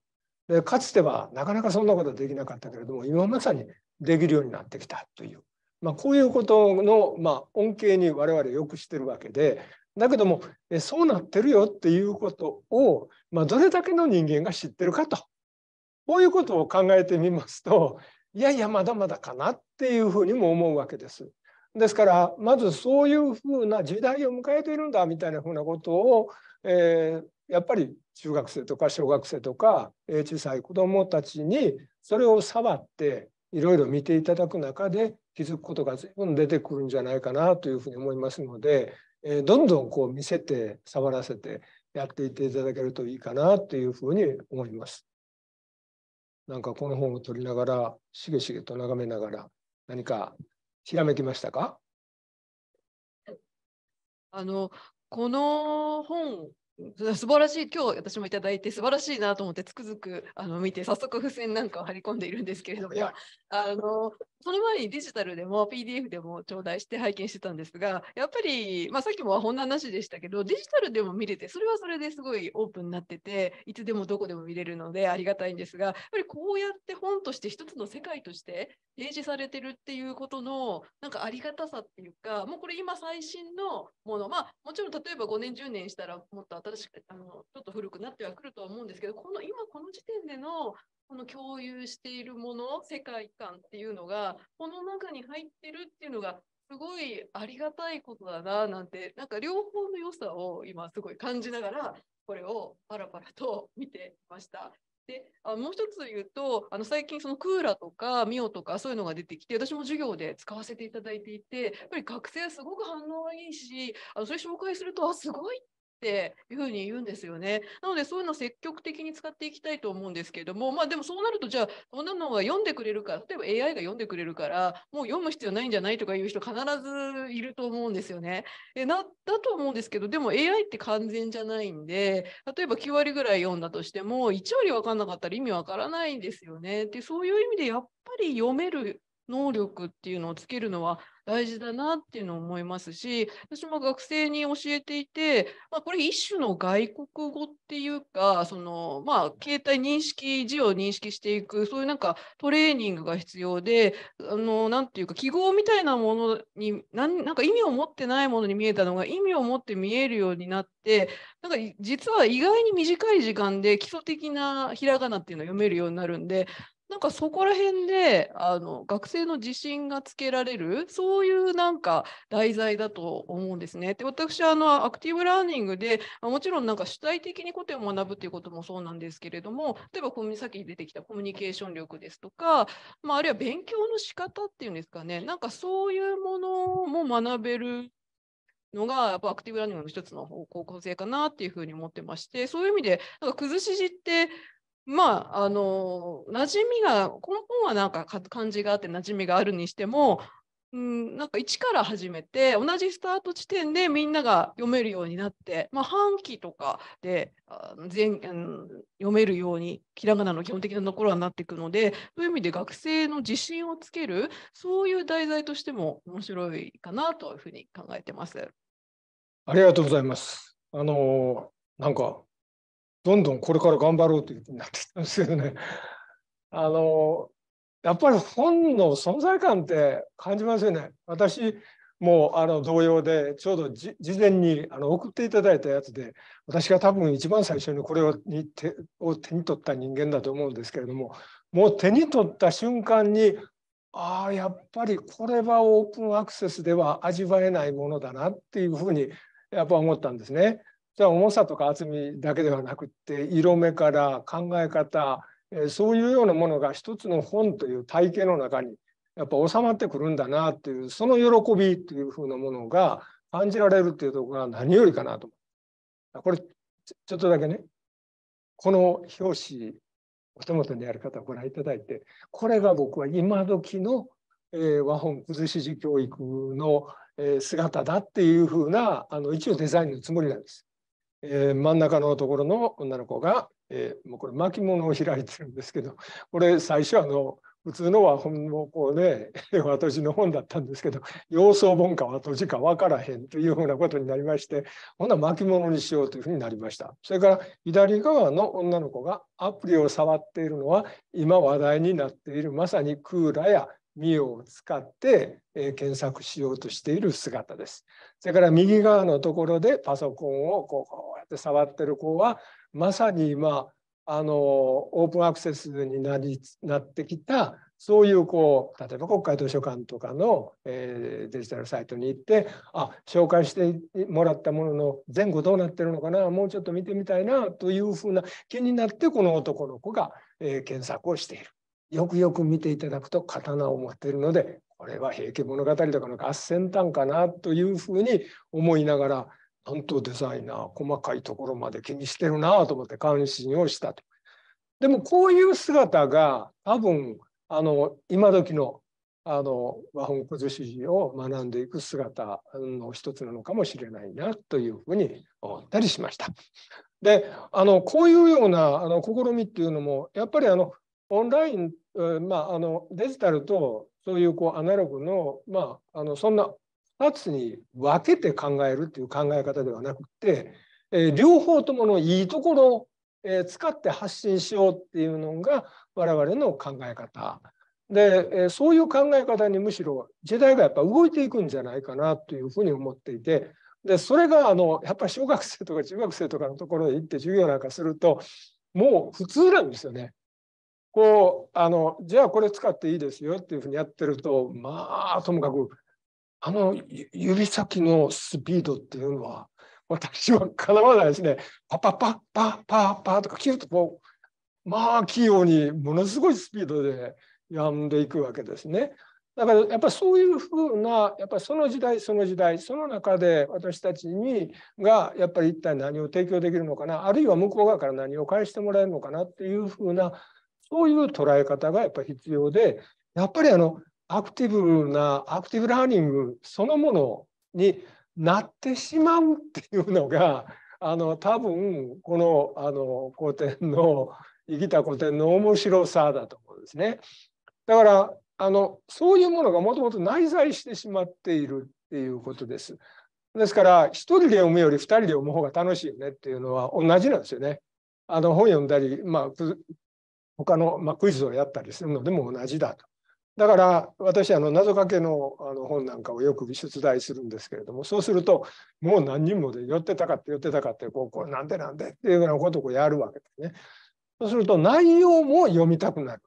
でかつてはなかなかそんなことはできなかったけれども今まさにできるようになってきたというまあ、こういうことの、まあ、恩恵に我々よくしてるわけでだけどもえそうなってるよっていうことを、まあ、どれだけの人間が知ってるかとこういうことを考えてみますといやいやまだまだかなっていうふうにも思うわけです。ですからまずそういうふうな時代を迎えているんだみたいなふうなことを、えー、やっぱり中学生とか小学生とか小さい子どもたちにそれを触っていろいろ見ていただく中で気づくことが随分出てくるんじゃないかなというふうに思いますので、えー、どんどんこう見せて触らせてやっていっていただけるといいかなというふうに思います。なんかこの本を取りながらしげしげと眺めながら何かひらめきましたかあのこの本素晴らしい今日私もいただいて素晴らしいなと思ってつくづくあの見て早速付箋なんかを張り込んでいるんですけれどもあのその前にデジタルでも PDF でも頂戴して拝見してたんですが、やっぱり、まあ、さっきも本なしでしたけど、デジタルでも見れて、それはそれですごいオープンになってて、いつでもどこでも見れるのでありがたいんですが、やっぱりこうやって本として一つの世界として提示されてるっていうことの、なんかありがたさっていうか、もうこれ今最新のもの、まあ、もちろん例えば5年、10年したらもっと新しく、あのちょっと古くなってはくるとは思うんですけど、この今この時点でのこの共有しているもの世界観っていうのがこの中に入ってるっていうのがすごいありがたいことだななんてなんか両方の良さを今すごい感じながらこれをパラパラと見てました。であもう一つ言うとあの最近そのクーラとかミオとかそういうのが出てきて私も授業で使わせていただいていてやっぱり学生すごく反応がいいしあのそれ紹介するとあすごいっっていうふうに言うんですよね。なのでそういうのを積極的に使っていきたいと思うんですけれども、まあ、でもそうなるとじゃあこんなのが読んでくれるから例えば AI が読んでくれるからもう読む必要ないんじゃないとかいう人必ずいると思うんですよね。えなだと思うんですけどでも AI って完全じゃないんで例えば9割ぐらい読んだとしても1割分かんなかったら意味わからないんですよね。でそういう意味でやっぱり読める能力っていうのをつけるのは大事だなっていうのを思いますし私も学生に教えていて、まあ、これ一種の外国語っていうかその、まあ、携帯認識字を認識していくそういうなんかトレーニングが必要で何ていうか記号みたいなものに何なんか意味を持ってないものに見えたのが意味を持って見えるようになってなんか実は意外に短い時間で基礎的なひらがなっていうのを読めるようになるんでなんかそこら辺であの学生の自信がつけられるそういうなんか題材だと思うんですね。で私あのアクティブラーニングでもちろんなんか主体的に古典を学ぶということもそうなんですけれども例えばさっき出てきたコミュニケーション力ですとか、まあ、あるいは勉強の仕方っていうんですかねなんかそういうものも学べるのがやっぱアクティブラーニングの一つの方向性かなっていうふうに思ってましてそういう意味でなんか崩し字ってまああの馴染みがこの本はなんか漢字があって馴染みがあるにしても、うん、なんか一から始めて同じスタート地点でみんなが読めるようになって、まあ、半期とかで全、読めるようにひらがなの基本的なところはなっていくのでそういう意味で学生の自信をつけるそういう題材としても面白いかなというふうに考えてます。ありがとうございます。あのなんかどんどんこれから頑張ろうという気になってきたんですけどね。あのやっぱり本の存在感って感じますよね。私もあの同様でちょうど事前にあの送っていただいたやつで私が多分一番最初にこれをに手を手に取った人間だと思うんですけれどももう手に取った瞬間にああやっぱりこれはオープンアクセスでは味わえないものだなっていうふうにやっぱ思ったんですね。じゃあ重さとか厚みだけではなくって色目から考え方そういうようなものが一つの本という体系の中にやっぱ収まってくるんだなっていうその喜びというふうなものが感じられるっていうところが何よりかなとこれちょっとだけねこの表紙お手元にある方をご覧いただいてこれが僕は今時の、えー、和本崩し字教育の、え姿だっていうふうなあの一応デザインのつもりなんです。えー、真ん中のところの女の子が、えー、もうこれ巻物を開いてるんですけどこれ最初あの普通のは本のこうね私の本だったんですけど洋装本かはとじか分からへんというふうなことになりましてほな巻物にしようというふうになりましたそれから左側の女の子がアプリを触っているのは今話題になっているまさにクーラやミオを使って、えー、検索しようとしている姿です。それから右側のところでパソコンをこうこうやって触ってる子はまさに今あのオープンアクセスになりなってきたそういうこう例えば国会図書館とかの、えー、デジタルサイトに行ってあ紹介してもらったものの前後どうなってるのかなもうちょっと見てみたいなというふうな気になってこの男の子が、えー、検索をしている。よくよく見ていただくと刀を持っているのでこれは平家物語とかの合戦譚かなというふうに思いながらなんとデザイナー細かいところまで気にしてるなと思って関心をしたと。でもこういう姿が多分あの今時のあの和本小女子を学んでいく姿の一つなのかもしれないなというふうに思ったりしました。であのこういうようなあの試みっていうのもやっぱりあのオンライン、まあ、あのデジタルとそういうこうアナログの,、まあ、あのそんな2つに分けて考えるっていう考え方ではなくて、えー、両方とものいいところを、えー、使って発信しようっていうのが我々の考え方で、えー、そういう考え方にむしろ時代がやっぱ動いていくんじゃないかなというふうに思っていてでそれがあのやっぱり小学生とか中学生とかのところへ行って授業なんかするともう普通なんですよね。こうあのじゃあこれ使っていいですよっていうふうにやってるとまあともかくあの指先のスピードっていうのは私はかなわないですね。パパパパパパとか切るとこうまあ器用にものすごいスピードでやんでいくわけですね。だからやっぱそういうふうなやっぱその時代その時代その中で私たちにがやっぱり一体何を提供できるのかなあるいは向こう側から何を返してもらえるのかなっていうふうなそういう捉え方がやっぱり必要で、やっぱりあのアクティブな、アクティブラーニングそのものになってしまうっていうのが、あの多分このあの古典の生きた古典の面白さだと思うんですね。だからあのそういうものがもともと内在してしまっているっていうことです。ですから一人で読むより二人で読む方が楽しいよねっていうのは同じなんですよね。あの本読んだり、まあ、他の、まあ、クイズをやったりするのでも同じだと。だから私あの謎かけのあの本なんかをよく出題するんですけれどもそうするともう何人もで寄ってたかって寄ってたかってこうこうなんでなんでっていうようなことをやるわけですね。そうすると内容も読みたくなる。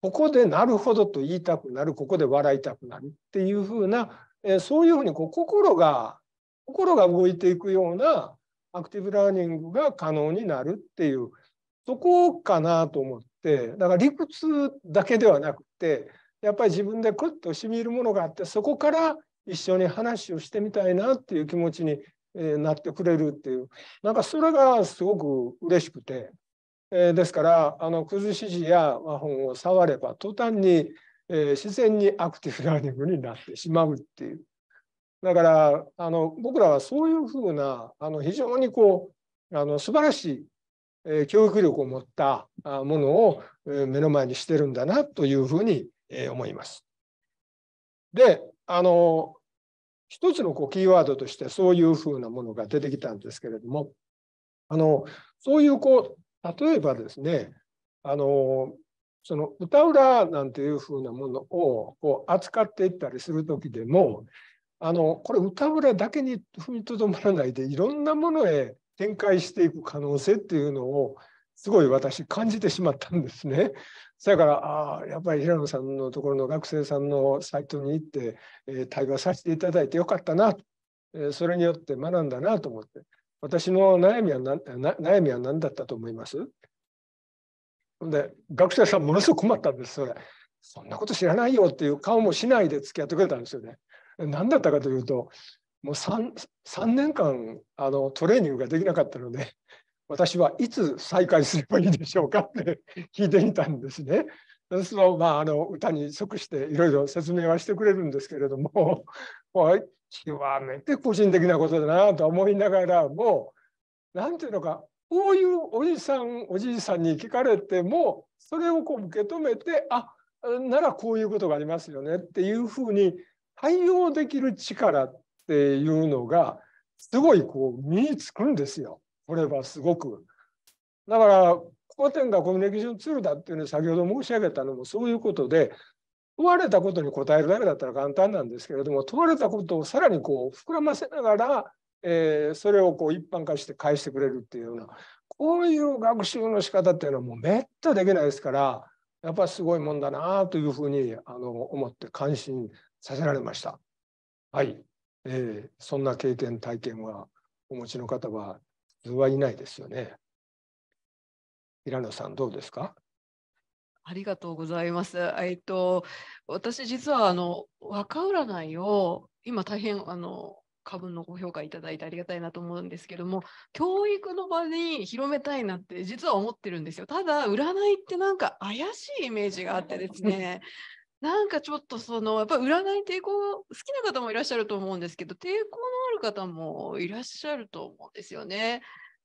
ここでなるほどと言いたくなるここで笑いたくなるっていうふうな、えー、そういうふうにこう心が心が動いていくようなアクティブラーニングが可能になるっていうそこかなと思ってってだから理屈だけではなくてやっぱり自分でクッとしみるものがあってそこから一緒に話をしてみたいなっていう気持ちになってくれるっていうなんかそれがすごく嬉しくて、えー、ですからあの崩し字や和本を触れば途端に、えー、自然にアクティブラーニングになってしまうっていうだからあの僕らはそういうふうなあの非常にこうあの素晴らしいえ教育力を持ったものを目の前にしてるんだなというふうに思います。であの一つのこうキーワードとしてそういうふうなものが出てきたんですけれどもあのそういうこう例えばですねあのその歌らなんていうふうなものをこう扱っていったりする時でもあのこれ歌らだけに踏みとどまらないでいろんなものへ展開していく可能性っていうのをすごい私感じてしまったんですね。そ れからああやっぱり平野さんのところの学生さんのサイトに行って、えー、対話させていただいてよかったな、えー、それによって学んだなと思って私の悩みはな悩みは何だったと思いますで学生さんものすごく困ったんですそれ。そんなこと知らないよっていう顔もしないで付き合ってくれたんですよね。何だったかというともう 3, 3年間あのトレーニングができなかったので、私はいつ再開すればいいでしょうかって聞いてみたんですね。そまあ、あの歌に即していろいろ説明はしてくれるんですけれども、もう極めて個人的なことだなと思いながらも、なんていうのか、こういうおじさん、おじいさんに聞かれても、それをこう受け止めて、あならこういうことがありますよねっていうふうに対応できる力っっていうのがすごいこう身につくんですよこれはすごく。だから古典がコミュニケーションツールだっていうのを先ほど申し上げたのもそういうことで問われたことに答えるだけだったら簡単なんですけれども問われたことをさらにこう膨らませながら、えー、それをこう一般化して返してくれるっていうようなこういう学習の仕方っていうのはもうめったできないですからやっぱすごいもんだなというふうにあの思って感心させられました。はいえー、そんな経験体験はお持ちの方は図はいないですよね。平野さんどうですかありがとうございます。えっと、私実はあの若占いを今大変あの株のご評価いただいてありがたいなと思うんですけども、教育の場に広めたいなって実は思ってるんですよ。ただ、占いってなんか怪しいイメージがあってですね、なんかちょっとそのやっぱ占い抵抗好きな方もいらっしゃると思うんですけど抵抗のある方もいらっしゃると思うんですよね。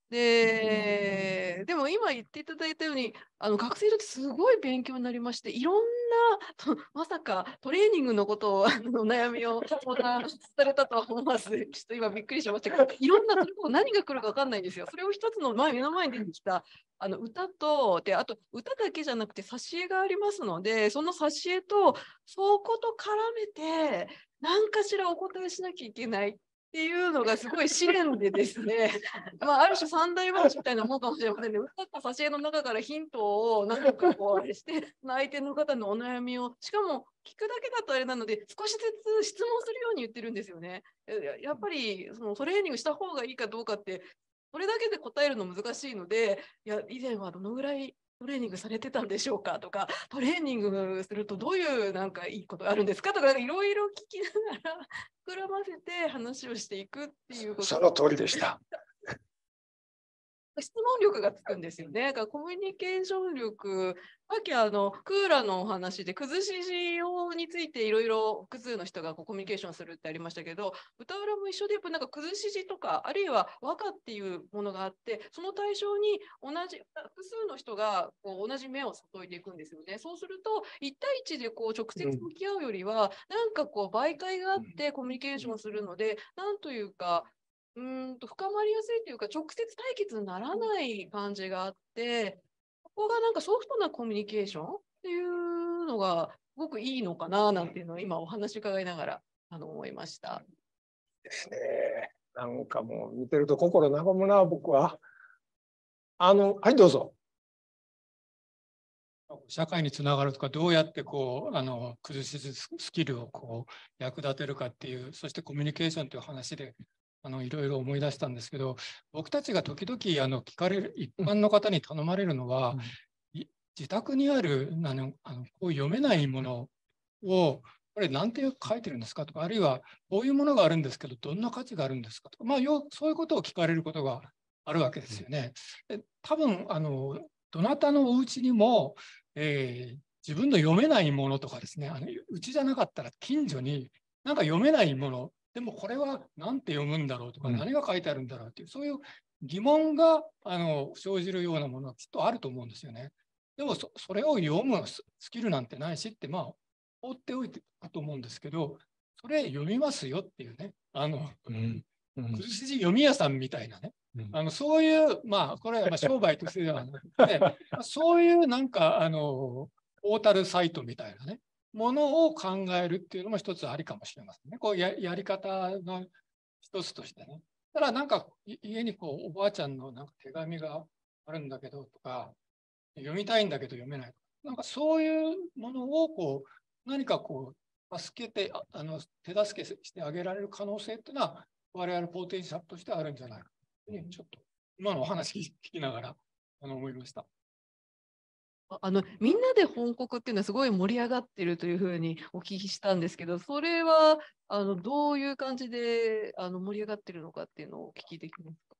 ででも今言っていただいたようにあの学生だってすごい勉強になりましていろんな まさかトレーニングのことをあの悩みを相談されたとは思わずちょっと今びっくりしましたけどいろんな何が来るか分かんないんですよ。それを一つの前目の前に出てきたあの歌とであと歌だけじゃなくて挿絵がありますのでその挿絵とそこと絡めて何かしらお答えしなきゃいけないっていうのがすごい試練でですね まあ、ある種三大話みたいなものかもしれませんね歌った挿絵の中からヒントを何かこうして相手の方のお悩みをしかも聞くだけだとあれなので少しずつ質問するように言ってるんですよね。やっぱりそのトレーニングした方がいいかどうかってそれだけで答えるの難しいのでいや以前はどのぐらいトレーニングされてたんでしょうかとかトレーニングするとどういうなんかいいことあるんですかとかいろいろ聞きながら膨らませて話をしていくっていうことその通りでした質問力がつくんですよね。だからコミュニケーション力、さっきあのクーラーのお話で、崩し用についていろいろ複数の人がこうコミュニケーションするってありましたけど、歌裏も一緒で、なんか崩し字とか、あるいは和歌っていうものがあって、その対象に同じ、複数の人がこう同じ目を注いでいくんですよね。そうすると、1対1でこう直接向き合うよりは、なんかこう媒介があってコミュニケーションするので、なんというか、うんと深まりやすいというか直接対決にならない感じがあってここがなんかソフトなコミュニケーションっていうのがすごくいいのかななんていうのを今お話伺いながらあの思いました。ですね。なんかもう見てると心和むな僕は。あのはいどうぞ。社会につながるとかどうやってこうあの崩しスキルをこう役立てるかっていうそしてコミュニケーションという話であのいろいろ思い出したんですけど僕たちが時々あの聞かれる一般の方に頼まれるのは、うん、自宅にあるあのあのこう読めないものをこれ何て書いてるんですかとかあるいはこういうものがあるんですけどどんな価値があるんですかとか、まあ、よそういうことを聞かれることがあるわけですよね。で多分あのどなたのお家にも、えー、自分の読めないものとかですねあのうちじゃなかったら近所になんか読めないものでもこれは何て読むんだろうとか、何が書いてあるんだろうっていう、そういう疑問があの生じるようなものはきっとあると思うんですよね。でもそれを読むスキルなんてないしって、まあ、放っておいてたと思うんですけど、それ読みますよっていうね、あの、うん苦しい読み屋さんみたいなね、うん、あのそういう、まあ、これは 商売としてではなくて、そういうなんか、あの、オータルサイトみたいなね、ものを考えるっていうのも一つありかもしれませんね。こうややり方の一つとしてね。ただなんか家にこうおばあちゃんのなんか手紙があるんだけどとか、読みたいんだけど読めないとか、なんかそういうものをこう何かこう助けてあの、手助けしてあげられる可能性っていうのは我々ポーテージャーとしてあるんじゃないかというふうにちょっと今のお話聞きながらの思いました。あのみんなで報告っていうのはすごい盛り上がってるというふうにお聞きしたんですけどそれはあのどういう感じであの盛り上がってるのかっていうのをお聞きできますか、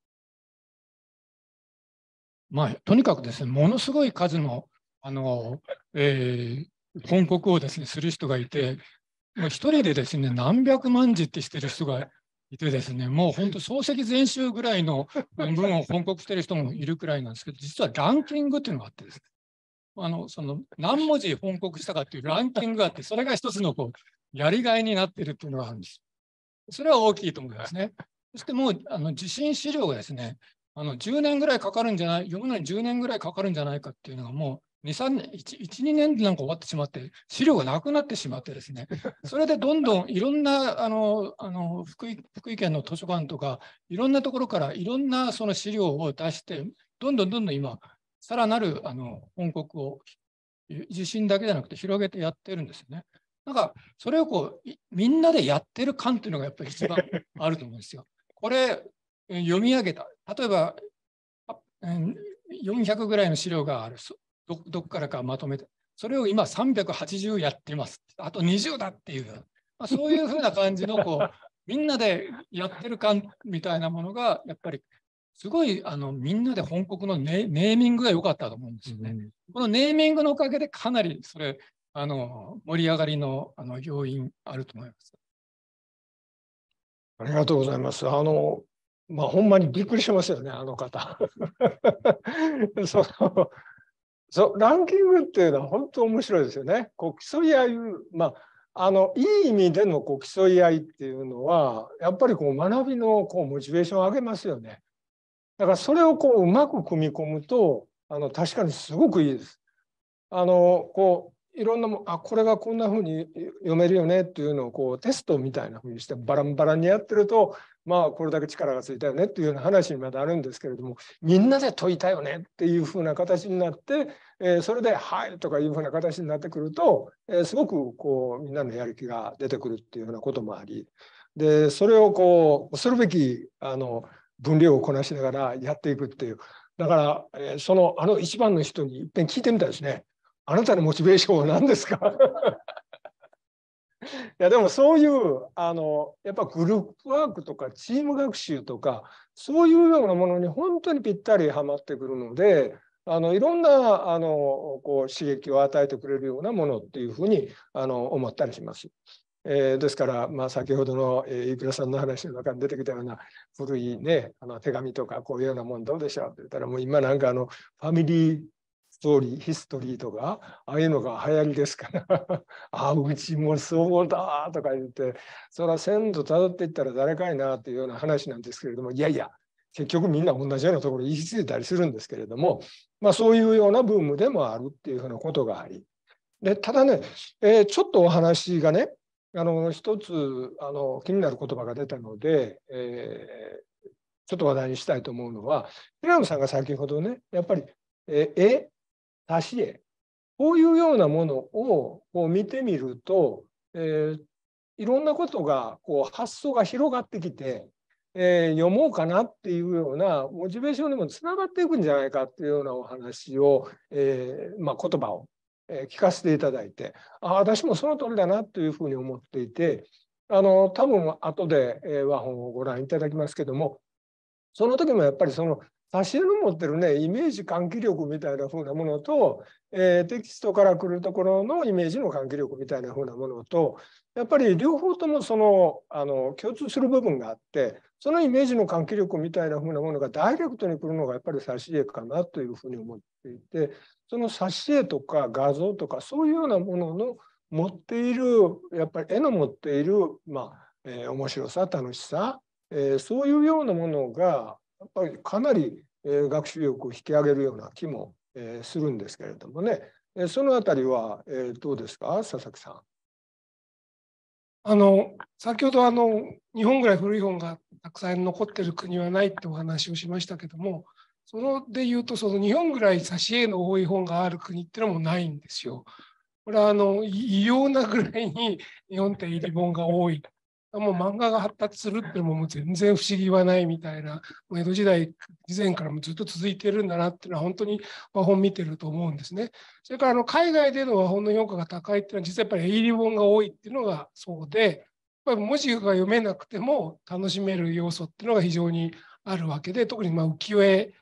まあ、とにかくですねものすごい数のあの、えー、報告をですねする人がいてもう一人でですね何百万字ってしてる人がいてですね、もう本当、漱石全集ぐらいの文を報告してる人もいるくらいなんですけど、実はランキングっていうのがあってですね、あのその何文字報告したかっていうランキングがあって、それが一つのこうやりがいになっているというのがあるんです。それは大きいと思いますね。そしてもうあの地震資料がですね、あの10年ぐらいかかるんじゃない、読むのに10年ぐらいかかるんじゃないかっていうのがもう2、3年、1、1 2年でなんか終わってしまって、資料がなくなってしまってですね、それでどんどんいろんなあのあの福井福井県の図書館とか、いろんなところからいろんなその資料を出して、どんどんどんどん今、さらなるあの本国を地震だけじゃなくて広げてやってるんですよね。なんかそれをこうみんなでやってる感っていうのがやっぱり一番 あると思うんですよ。これ読み上げた例えば400ぐらいの資料があるどどこからかまとめてそれを今380やってますあと20だっていう、まあ、そういうふうな感じのこう みんなでやってる感みたいなものがやっぱりすごいあのみんなで本国のネーミングが良かったと思うんですよね。うん、このネーミングのおかげでかなりそれあの盛り上がりのあの要因あると思います。ありがとうございます。あのまあ、ほんまにびっくりしますよね、あの方 そのそ。ランキングっていうのは本当面白いですよね。こう競い合い、まあ、あのいい意味でのこう競い合いっていうのは、やっぱりこう学びのこうモチベーションを上げますよね。だからそれをこううまく組み込むとあの確かにすごくいいです。あのこういろんなもあこれがこんなふうに読めるよねっていうのをこうテストみたいなふうにしてバランバランにやってるとまあこれだけ力がついたよねっていうような話にまだあるんですけれどもみんなで解いたよねっていうふうな形になって、えー、それで「はい」とかいうふうな形になってくると、えー、すごくこうみんなのやる気が出てくるっていうようなこともありでそれをこうするべきあの分量をこなしながらやっていくっていうだから、えー、そのあの一番の人にいっぺん聞いてみたいですねあなたのモチベーションは何ですか いやでもそういうあのやっぱグループワークとかチーム学習とかそういうようなものに本当にぴったりはまってくるのであのいろんなあのこう刺激を与えてくれるようなものっていうふうにあの思ったりします。えー、ですから、まあ、先ほどの、えー、イクさんの話の中に出てきたような古い、ね、あの手紙とかこういうようなもんどうでしょうって言ったらもう今なんかあのファミリーストーリーヒストリーとかああいうのが流行りですから ああうちもそうだとか言ってそれは先祖たどっていったら誰かいなっていうような話なんですけれどもいやいや結局みんな同じようなところに行き着いたりするんですけれども、まあ、そういうようなブームでもあるっていうふうなことがありでただね、えー、ちょっとお話がねあの一つあの気になる言葉が出たので、えー、ちょっと話題にしたいと思うのは平野さんが先ほどねやっぱり「え」え「足し絵」こういうようなものをこう見てみると、えー、いろんなことがこう発想が広がってきて、えー、読もうかなっていうようなモチベーションにもつながっていくんじゃないかっていうようなお話を、えーまあ、言葉をえ聞かせていただいてあ私もその通りだなというふうに思っていてあの多分後で、え和本をご覧いただきますけどもその時もやっぱりその差入れの持ってるねイメージ換気力みたいな風なものと、えー、テキストから来るところのイメージの換気力みたいな風なものとやっぱり両方ともそのあの共通する部分があってそのイメージの換気力みたいな風なものがダイレクトに来るのがやっぱり差し入れかなというふうに思っていてその挿絵とか画像とかそういうようなものの持っているやっぱり絵の持っている、まあえー、面白さ楽しさ、えー、そういうようなものがやっぱりかなり、えー、学習力を引き上げるような気も、えー、するんですけれどもね、えー、そのあたりは、えー、どうですか佐々木さん。あの先ほどあの日本ぐらい古い本がたくさん残ってる国はないってお話をしましたけどもそので言うとその日本ぐらい挿絵の多い本がある国ってのもないんですよ。これはあの異様なぐらいに 日本って入り本が多い。もう漫画が発達するっていうのももう全然不思議はないみたいな、もう江戸時代以前からもずっと続いてるんだなっていうのは本当に和本見てると思うんですね。それからあの海外での和本の評価が高いっていうのは実はやっぱり入理本が多いっていうのがそうで、やっぱり文字が読めなくても楽しめる要素っていうのが非常にあるわけで、特にま浮世絵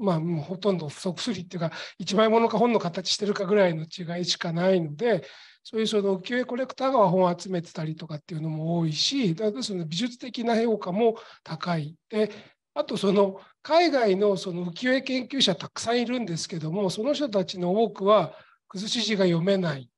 まあ、もうほとんど不足すりっていうか、一枚物か本の形してるかぐらいの違いしかないので、そういうその浮世絵コレクターが本を集めてたりとかっていうのも多いし、だからその美術的な評価も高い。で、あとその海外のその浮世絵研究者たくさんいるんですけども、その人たちの多くは崩し字が読めない。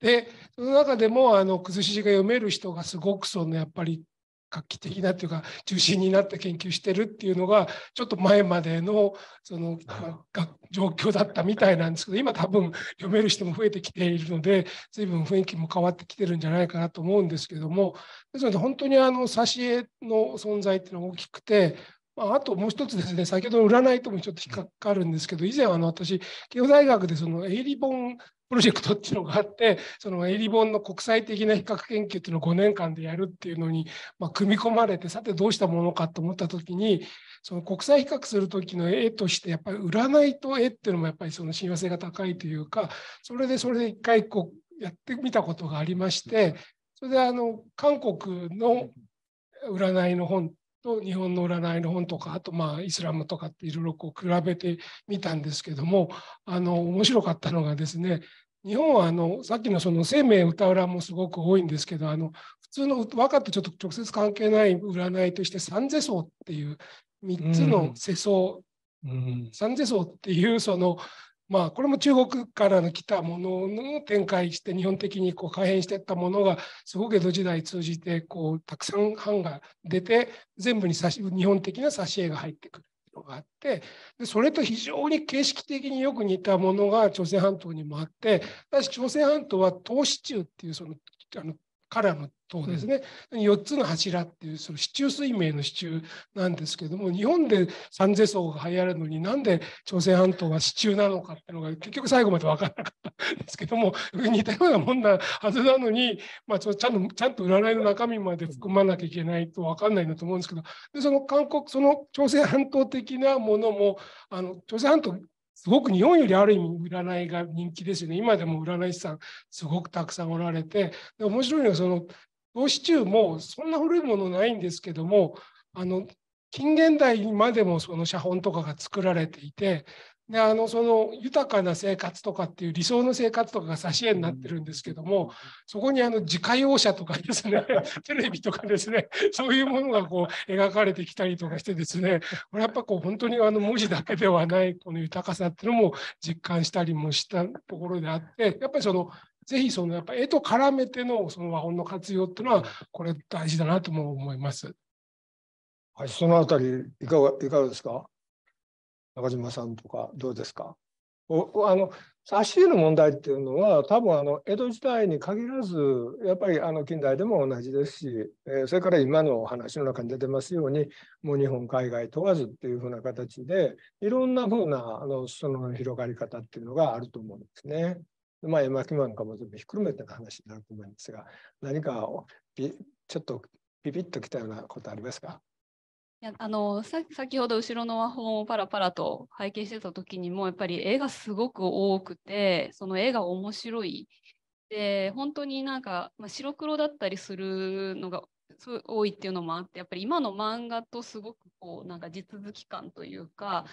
で、その中でもあの崩し字が読める人がすごくそのやっぱり画期的なというか中心になった研究してるっていうのがちょっと前までのその、まあ、状況だったみたいなんですけど今多分読める人も増えてきているので随分雰囲気も変わってきてるんじゃないかなと思うんですけどもですので本当にあの挿絵の存在っていうのは大きくてまあ、あともう一つですね、先ほどの占いともちょっと引っかかるんですけど、以前あの私、慶応大学でそのリボンプロジェクトっていうのがあって、そのエリボンの国際的な比較研究っていうのを5年間でやるっていうのに、まあ、組み込まれて、さてどうしたものかと思った時に、その国際比較するときの絵として、やっぱり占いと絵っていうのもやっぱりその親和性が高いというか、それでそれで一回こうやってみたことがありまして、それであの韓国の占いの本と日本の占いの本とかあとまあイスラムとかっていろいろこう比べてみたんですけどもあの面白かったのがですね日本はあのさっきのその生命歌占もすごく多いんですけどあの普通の和歌とちょっと直接関係ない占いとして三世相っていう3つの世相、うん、三世相っていうそのまあ、これも中国からの来たものの展開して日本的にこう改変していったものがすごく江戸時代通じてこうたくさん版が出て全部に日本的な挿絵が入ってくるのがあってでそれと非常に形式的によく似たものが朝鮮半島にもあって私朝鮮半島は東市中っていうそのあのカラムとですね、うん、4つの柱っていうその支柱水明の支柱なんですけども日本で三世層が流行るのになんで朝鮮半島は支柱なのかっていうのが結局最後まで分からなかったんですけども似たようなもんなはずなのに、まあ、ちゃんとちゃんと占いの中身まで含まなきゃいけないと分かんないんだと思うんですけどでその韓国その朝鮮半島的なものもあの朝鮮半島すごく日本よりある意味占いが人気ですよね。今でも占い師さんすごくたくさんおられて、で面白いのはその投資中もそんな古いものないんですけども、あの近現代までもその写本とかが作られていて、であのその豊かな生活とかっていう理想の生活とかが挿絵になってるんですけども、そこにあの自家用車とかですね テレビとかですねそういうものがこう描かれてきたりとかしてですねこれやっぱこう本当にあの文字だけではないこの豊かさっていうのも実感したりもしたところであってやっぱりそのぜひそのやっぱ絵と絡めてのその和音の活用っていうのはこれ大事だなとも思います。はい、そのあたりいかがいかがですか中島さんとかどうですかおあの足湯の問題っていうのは多分あの江戸時代に限らずやっぱりあの近代でも同じですし、えー、それから今のお話の中に出てますようにもう日本海外問わずっていうふうな形でいろんなふうなあのその広がり方っていうのがあると思うんですね。まあ、絵巻なんかも全部ひっくるめての話になると思いますが何かちょっとビビッときたようなことありますかいやあの先ほど後ろの和本をパラパラと拝見してた時にもやっぱり絵がすごく多くてその絵が面白いで本当になんか、まあ、白黒だったりするのが多いっていうのもあってやっぱり今の漫画とすごくこうなんか地続き感というか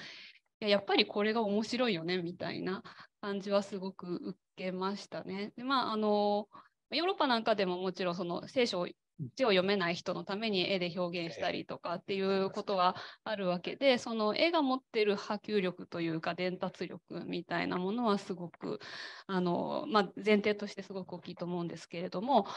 いややっぱりこれが面白いよねみたいな感じはすごく受けましたね。でまああのヨーロッパなんかでももちろんその聖書を字を読めない人のために絵で表現したりとかっていうことはあるわけでその絵が持ってる波及力というか伝達力みたいなものはすごくあの、まあ、前提としてすごく大きいと思うんですけれども。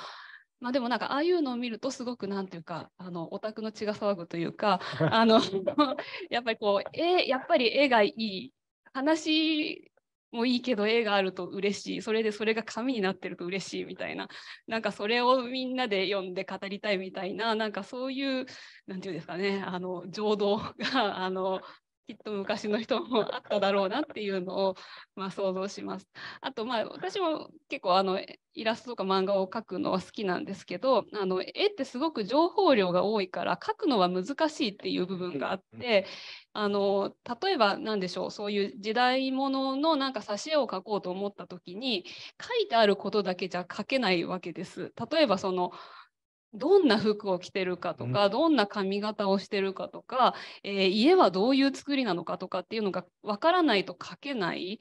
まあ、でもなんかああいうのを見るとすごくなんていうかあのオタクの血が騒ぐというか あの やっぱりこう絵やっぱり絵がいい話もいいけど絵があると嬉しいそれでそれが紙になってると嬉しいみたいななんかそれをみんなで読んで語りたいみたいななんかそういう何て言うんですかねあの情動があのきっと昔の人もあっただろうなっていうのを、まあ、想像します。あと、まあ、私も結構あのイラストとか漫画を描くのは好きなんですけどあの絵ってすごく情報量が多いから描くのは難しいっていう部分があってあの例えば何でしょうそういう時代物のなんか挿絵を描こうと思った時に書いてあることだけじゃ描けないわけです。例えばそのどんな服を着てるかとか、どんな髪型をしてるかとか、えー、家はどういう作りなのかとかっていうのが分からないと描けない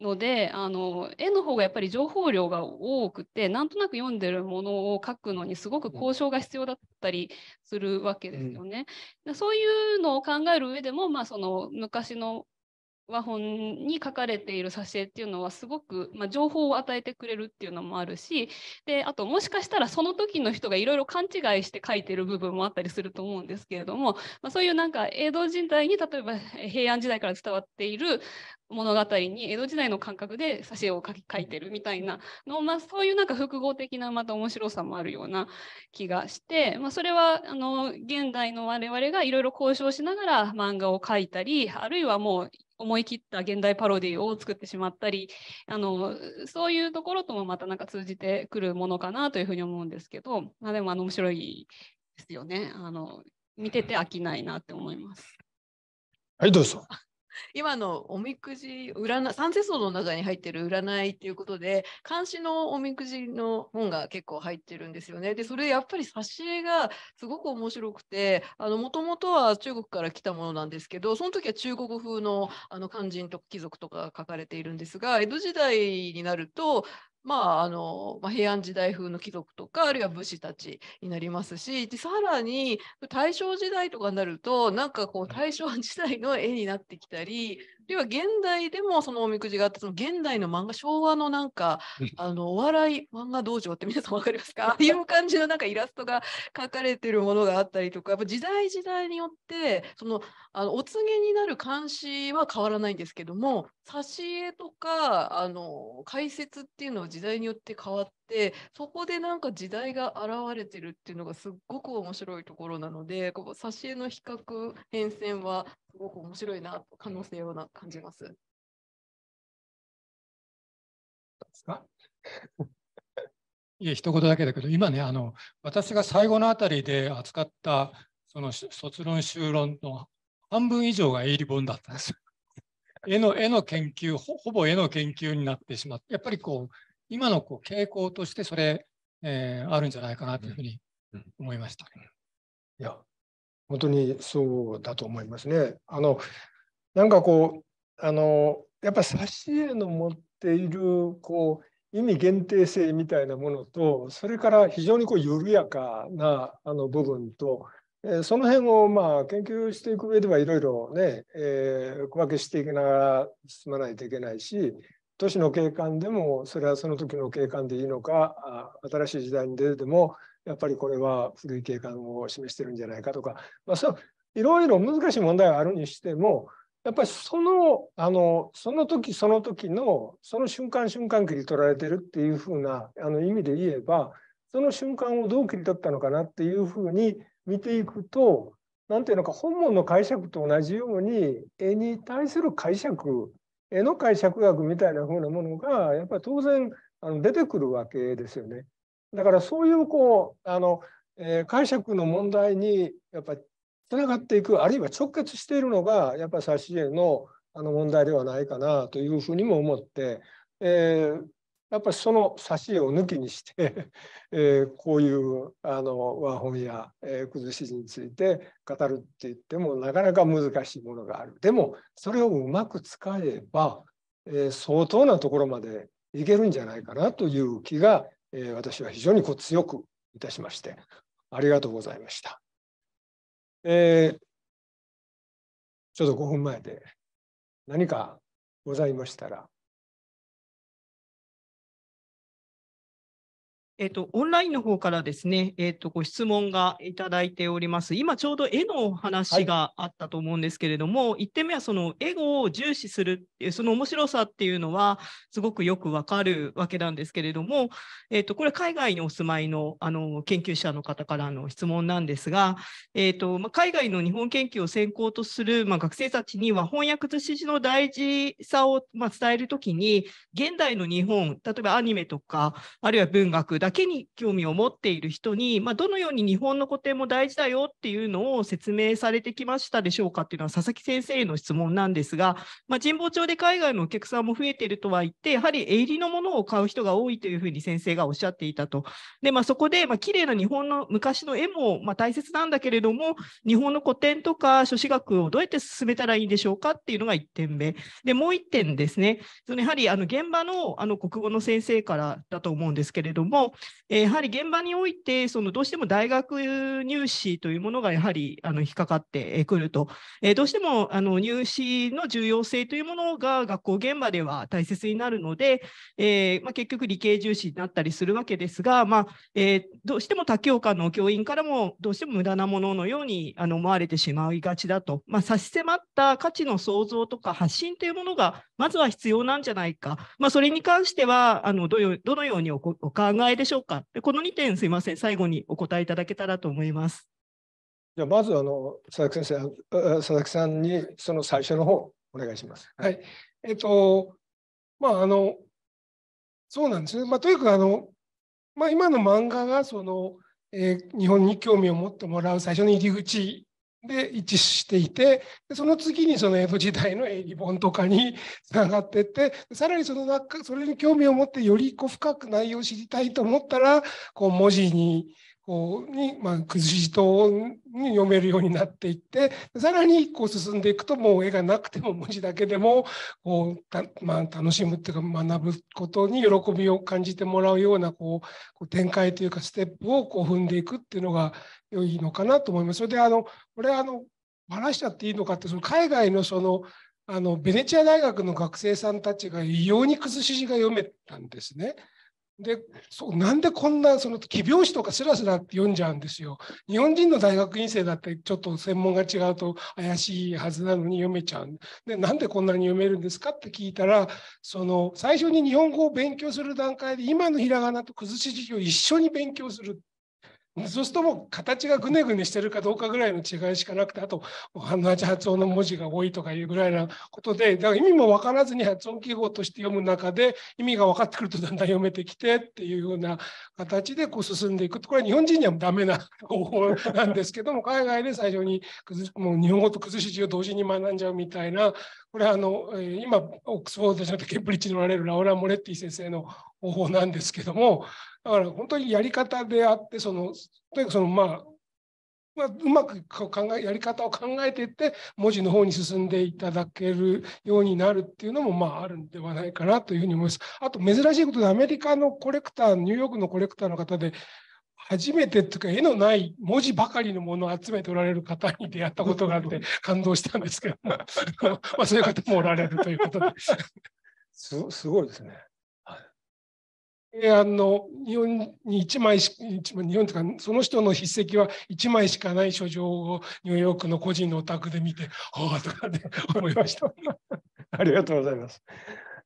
のであの絵の方がやっぱり情報量が多くてなんとなく読んでるものを描くのにすごく交渉が必要だったりするわけですよね。うん、そういうのを考える上でも、まあ、その昔の和本に書かれている挿絵っていうのはすごく、まあ、情報を与えてくれるっていうのもあるしであともしかしたらその時の人がいろいろ勘違いして書いてる部分もあったりすると思うんですけれども、まあ、そういうなんか江戸時代に例えば平安時代から伝わっている物語に江戸時代の感覚で挿絵を描いてるみたいなの、まあ、そういうなんか複合的なまた面白さもあるような気がして、まあ、それはあの現代の我々がいろいろ交渉しながら漫画を描いたりあるいはもう思い切った現代パロディを作ってしまったりあのそういうところともまたなんか通じてくるものかなというふうに思うんですけど、まあ、でもあの面白いですよねあの見てて飽きないなって思います。はいどうぞ。今のおみくじ占三世相の中に入ってる占いっていうことで監視のおみくじの本が結構入ってるんですよね。でそれやっぱり挿絵がすごく面白くてもともとは中国から来たものなんですけどその時は中国風のあの漢人とか貴族とかが書かれているんですが江戸時代になるとまああのま平安時代風の貴族とかあるいは武士たちになりますしでさらに大正時代とかになるとなんかこう大正時代の絵になってきたりでは現代でもそのおみくじがあってその現代の漫画昭和のなんかあのお笑い漫画道場って皆さん分かりますか ああいう感じのなんかイラストが描かれてるものがあったりとかやっぱ時代時代によってそのあのお告げになる監視は変わらないんですけども挿絵とかあの解説っていうのは時代によって変わってってそこでなんか時代が現れてるっていうのがすっごく面白いところなのでこの挿絵の比較変遷はすごく面白いなと可能性をな感じます。ですか いえ一言だけだけど今ねあの私が最後のあたりで扱ったその卒論修論の半分以上が営利本だったんです。絵の絵の研究ほぼ絵の研究になってしまってやっぱりこう今のこう傾向としてそれ、えー、あるんじゃないかなというふうに思いました。いや、本当にそうだと思いますね。あのなんかこうあのやっぱり挿絵の持っているこう意味限定性みたいなものとそれから非常にこう緩やかなあの部分と、えー、その辺をまあ研究していく上ではいろいろね、えー、区分けしていきながら進まないといけないし、都市の景観でもそれはその時の景観でいいのか新しい時代に出てもやっぱりこれは古い景観を示してるんじゃないかとか、まあ、そういろいろ難しい問題があるにしてもやっぱりそのあのその時その時のその瞬間瞬間切り取られてるっていうふうなあの意味で言えばその瞬間をどう切り取ったのかなっていうふうに見ていくと何ていうのか本文の解釈と同じように絵に対する解釈絵の解釈学みたいな風なものがやっぱり当然あの出てくるわけですよね。だからそういうこうあの、えー、解釈の問題にやっぱりつながっていくあるいは直結しているのがやっぱり挿絵のあの問題ではないかなというふうにも思って、えー、やっぱりそのし絵を抜きにして えこういうあの和本や、え崩し字について語るって言ってもなかなか難しいものがある。でもそれをうまく使えば、え相当なところまでいけるんじゃないかなという気が、え私は非常にこう強くいたしましてありがとうございました。えー、ちょっと5分前で何かございましたらえっと、オンラインの方からですね、えっと、ご質問がいただいております。今ちょうど絵の話があったと思うんですけれども、はい、1点目はそのエゴを重視するっていう、その面白さっていうのはすごくよくわかるわけなんですけれども、えっと、これ海外にお住まいのあの研究者の方からの質問なんですが、えっとまあ、海外の日本研究を専攻とする、まあ、学生たちには翻訳図指示の大事さを、まあ、伝えるときに、現代の日本、例えばアニメとか、あるいは文学、だけに興味を持っている人に、まあ、どのように日本の古典も大事だよっていうのを説明されてきましたでしょうかっていうのは佐々木先生への質問なんですが、まあ、神保町で海外のお客さんも増えているとは言って、やはり入利のものを買う人が多いというふうに先生がおっしゃっていたと。で、まあ、そこで、まあ、綺麗な日本の昔の絵も、まあ、大切なんだけれども、日本の古典とか書士学をどうやって進めたらいいんでしょうかっていうのが1点目。で、もう1点ですね、そのやはりあの現場のあの国語の先生からだと思うんですけれども、えやはり現場において、そのどうしても大学入試というものがやはりあの引っかかってくると、えどうしてもあの入試の重要性というものが学校現場では大切になるので、えまあ、結局理系重視になったりするわけですが、まあ、えどうしても他教科の教員からもどうしても無駄なもののようにあの思われてしまいがちだと、まあ、差し迫った価値の創造とか発信というものがまずは必要なんじゃないか、まあ、それに関してはあのどのようにお考えででしょうか。でこの2点、すみません、最後にお答えいただけたらと思います。じゃあまずあの佐々木先生、佐々木さんにその最初の方お願いします。はい。えっと、まああの、そうなんですね。まあ、とにかくあの、まあ、今の漫画がその、えー、日本に興味を持ってもらう最初の入り口で一致していてその次にその江戸時代の英理本とかにつながってってさらにそのそれに興味を持ってよりこう深く内容を知りたいと思ったらこう文字にこうに、まあ、くじとに読めるようになっていってさらにこう進んでいくともう絵がなくても文字だけでもこうまあ、楽しむっていうか学ぶことに喜びを感じてもらうようなこう展開というかステップをこう踏んでいくっていうのが良いのかなと思います。それであのこれあの話しちゃっていいのかってその海外のそのあのベネチア大学の学生さんたちが異様に崩し字が読めたんですね。でそうなんでこんなその奇病史とかすらすら読んじゃうんですよ。日本人の大学院生だってちょっと専門が違うと怪しいはずなのに読めちゃう。でなんでこんなに読めるんですかって聞いたらその最初に日本語を勉強する段階で今のひらがなと崩し、し字を一緒に勉強するそうするともう形がぐねぐねしてるかどうかぐらいの違いしかなくて、あと、同じ発音の文字が多いとかいうぐらいなことで、だから意味も分からずに発音記号として読む中で、意味が分かってくるとだんだん読めてきてっていうような形でこう進んでいく。と、これは日本人にはダメな方法なんですけども、海外で最初にもう日本語と崩し字を同時に学んじゃうみたいな、これはあの、今、オックスフォードじゃなくてケンブリッジにおられるラオラ・モレッティ先生の方法なんですけども、だから本当にやり方であってそのとにかくそのまあまあ、うまく考えやり方を考えていって文字の方に進んでいただけるようになるっていうのもまああるんではないかなというふうに思います。あと珍しいことでアメリカのコレクターニューヨークのコレクターの方で初めてというか絵のない文字ばかりのものを集めておられる方に出会ったことがあって感動したんですけど まあそういう方もおられるということです。すごいですね。提案の日本に1枚し1枚日本とかその人の筆跡は1枚しかない書状をニューヨークの個人のお宅で見ては あとかで 思いました。ありがとうございます。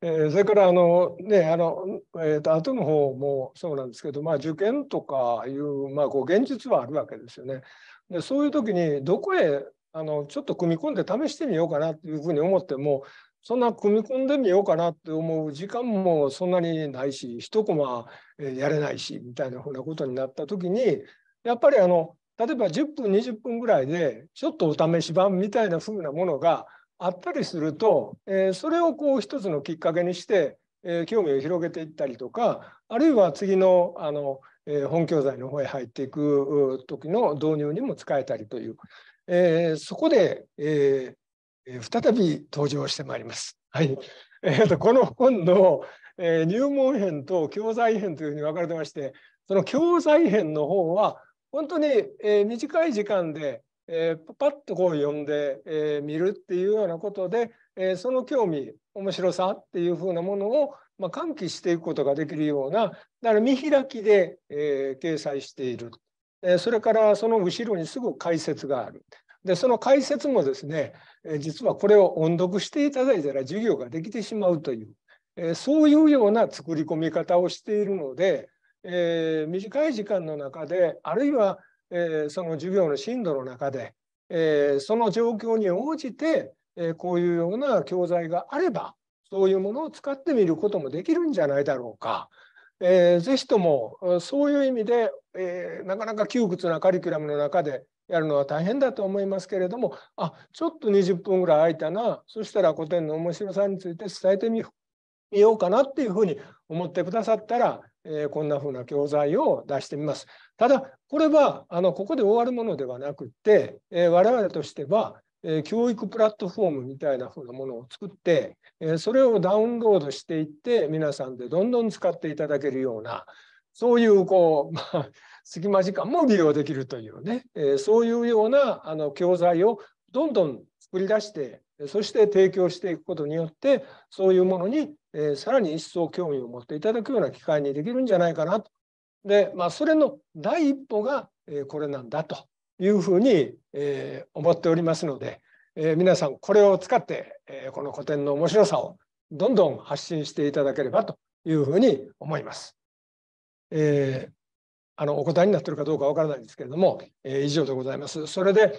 えー、それからあの、ね、あの、えーと、と後の方もそうなんですけど、まあ、受験とかいう、まあ、こう現実はあるわけですよね。でそういう時にどこへあのちょっと組み込んで試してみようかなというふうに思ってもそんな組み込んでみようかなって思う時間もそんなにないし、一コマやれないし、みたいなふうなことになった時に、やっぱりあの、例えば10分、20分ぐらいで、ちょっとお試し版みたいなふうなものがあったりすると、えー、それをこう一つのきっかけにして、えー、興味を広げていったりとか、あるいは次のあの、えー、本教材の方へ入っていく時の導入にも使えたりという、えー、そこで、えー、再び登場してまいります。はい。えーと、この本の、えー、入門編と教材編というふうに分かれてまして、その教材編の方は本当に、えー、短い時間で、えー、パッとこう読んでみ、えー、るっていうようなことで、えー、その興味、面白さっていうふうなものを、まあ、喚起していくことができるような、だから見開きで、えー、掲載している。えー、それからその後ろにすぐ解説がある。でその解説もですね実はこれを音読していただいたら授業ができてしまうというえそういうような作り込み方をしているので、えー、短い時間の中であるいは、えー、その授業の進度の中で、えー、その状況に応じて、えこういうような教材があればそういうものを使ってみることもできるんじゃないだろうかえー、ぜひともそういう意味で、えー、なかなか窮屈なカリキュラムの中でやるのは大変だと思いますけれどもあちょっと20分ぐらい空いたなそしたら古典の面白さについて伝えてみようかなっていうふうに思ってくださったら、えー、こんなふうな教材を出してみます。ただこれはあのここで終わるものではなくて、え我々としてはえ教育プラットフォームみたいなふうなものを作って、えそれをダウンロードしていって皆さんでどんどん使っていただけるようなそういうこう、まあ、隙間時間も利用できるというね、えそういうようなあの教材をどんどん作り出してそして提供していくことによってそういうものに、えさらに一層興味を持っていただくような機会にできるんじゃないかなと。でまあ、それの第一歩が、えこれなんだというふうに、えー、思っておりますので、えー、皆さんこれを使って、えー、この古典の面白さをどんどん発信していただければというふうに思います。えー、あのお答えになってるかどうかわからないんですけれども、えー、以上でございます。それで、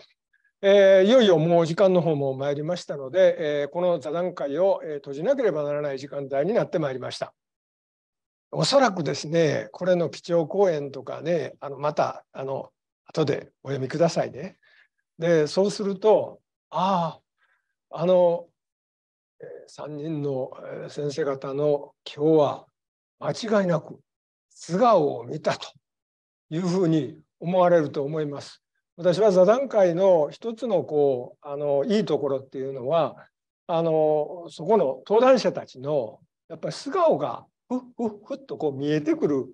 えー、いよいよもう時間の方も参りましたので、えー、この座談会を、え閉じなければならない時間帯になってまいりました。おそらくですね、これの基調講演とかね、あのまたあの後でお読みくださいね。でそうするとあああの3人の先生方の今日は間違いなく素顔を見たというふうに思われると思います。私は座談会の一つのこうあのいいところっていうのはあのそこの登壇者たちのやっぱり素顔がふっふっふっとこう見えてくる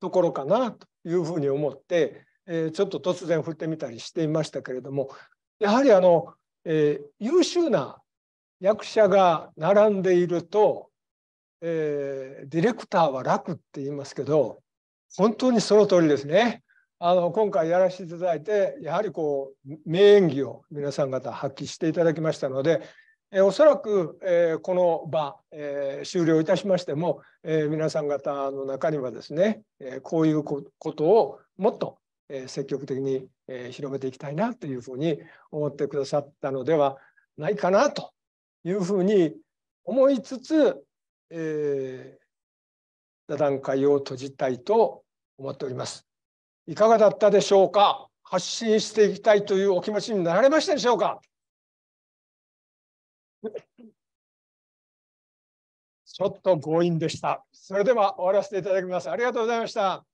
ところかなというふうに思ってえー、ちょっと突然振ってみたりしていましたけれどもやはりあの、えー、優秀な役者が並んでいると、えー、ディレクターは楽って言いますけど本当にその通りですね。あの今回やらせていただいてやはりこう名演技を皆さん方発揮していただきましたので、えおそらく、えこの場、え終了いたしましても、え皆さん方の中にはですね、えこういうことをもっとえ積極的に、え広めていきたいなというふうに思ってくださったのではないかなというふうに思いつつ、えー、座談会を閉じたいと思っております。いかがだったでしょうか発信していきたいというお気持ちになられましたでしょうかちょっと強引でした。それでは終わらせていただきます。ありがとうございました。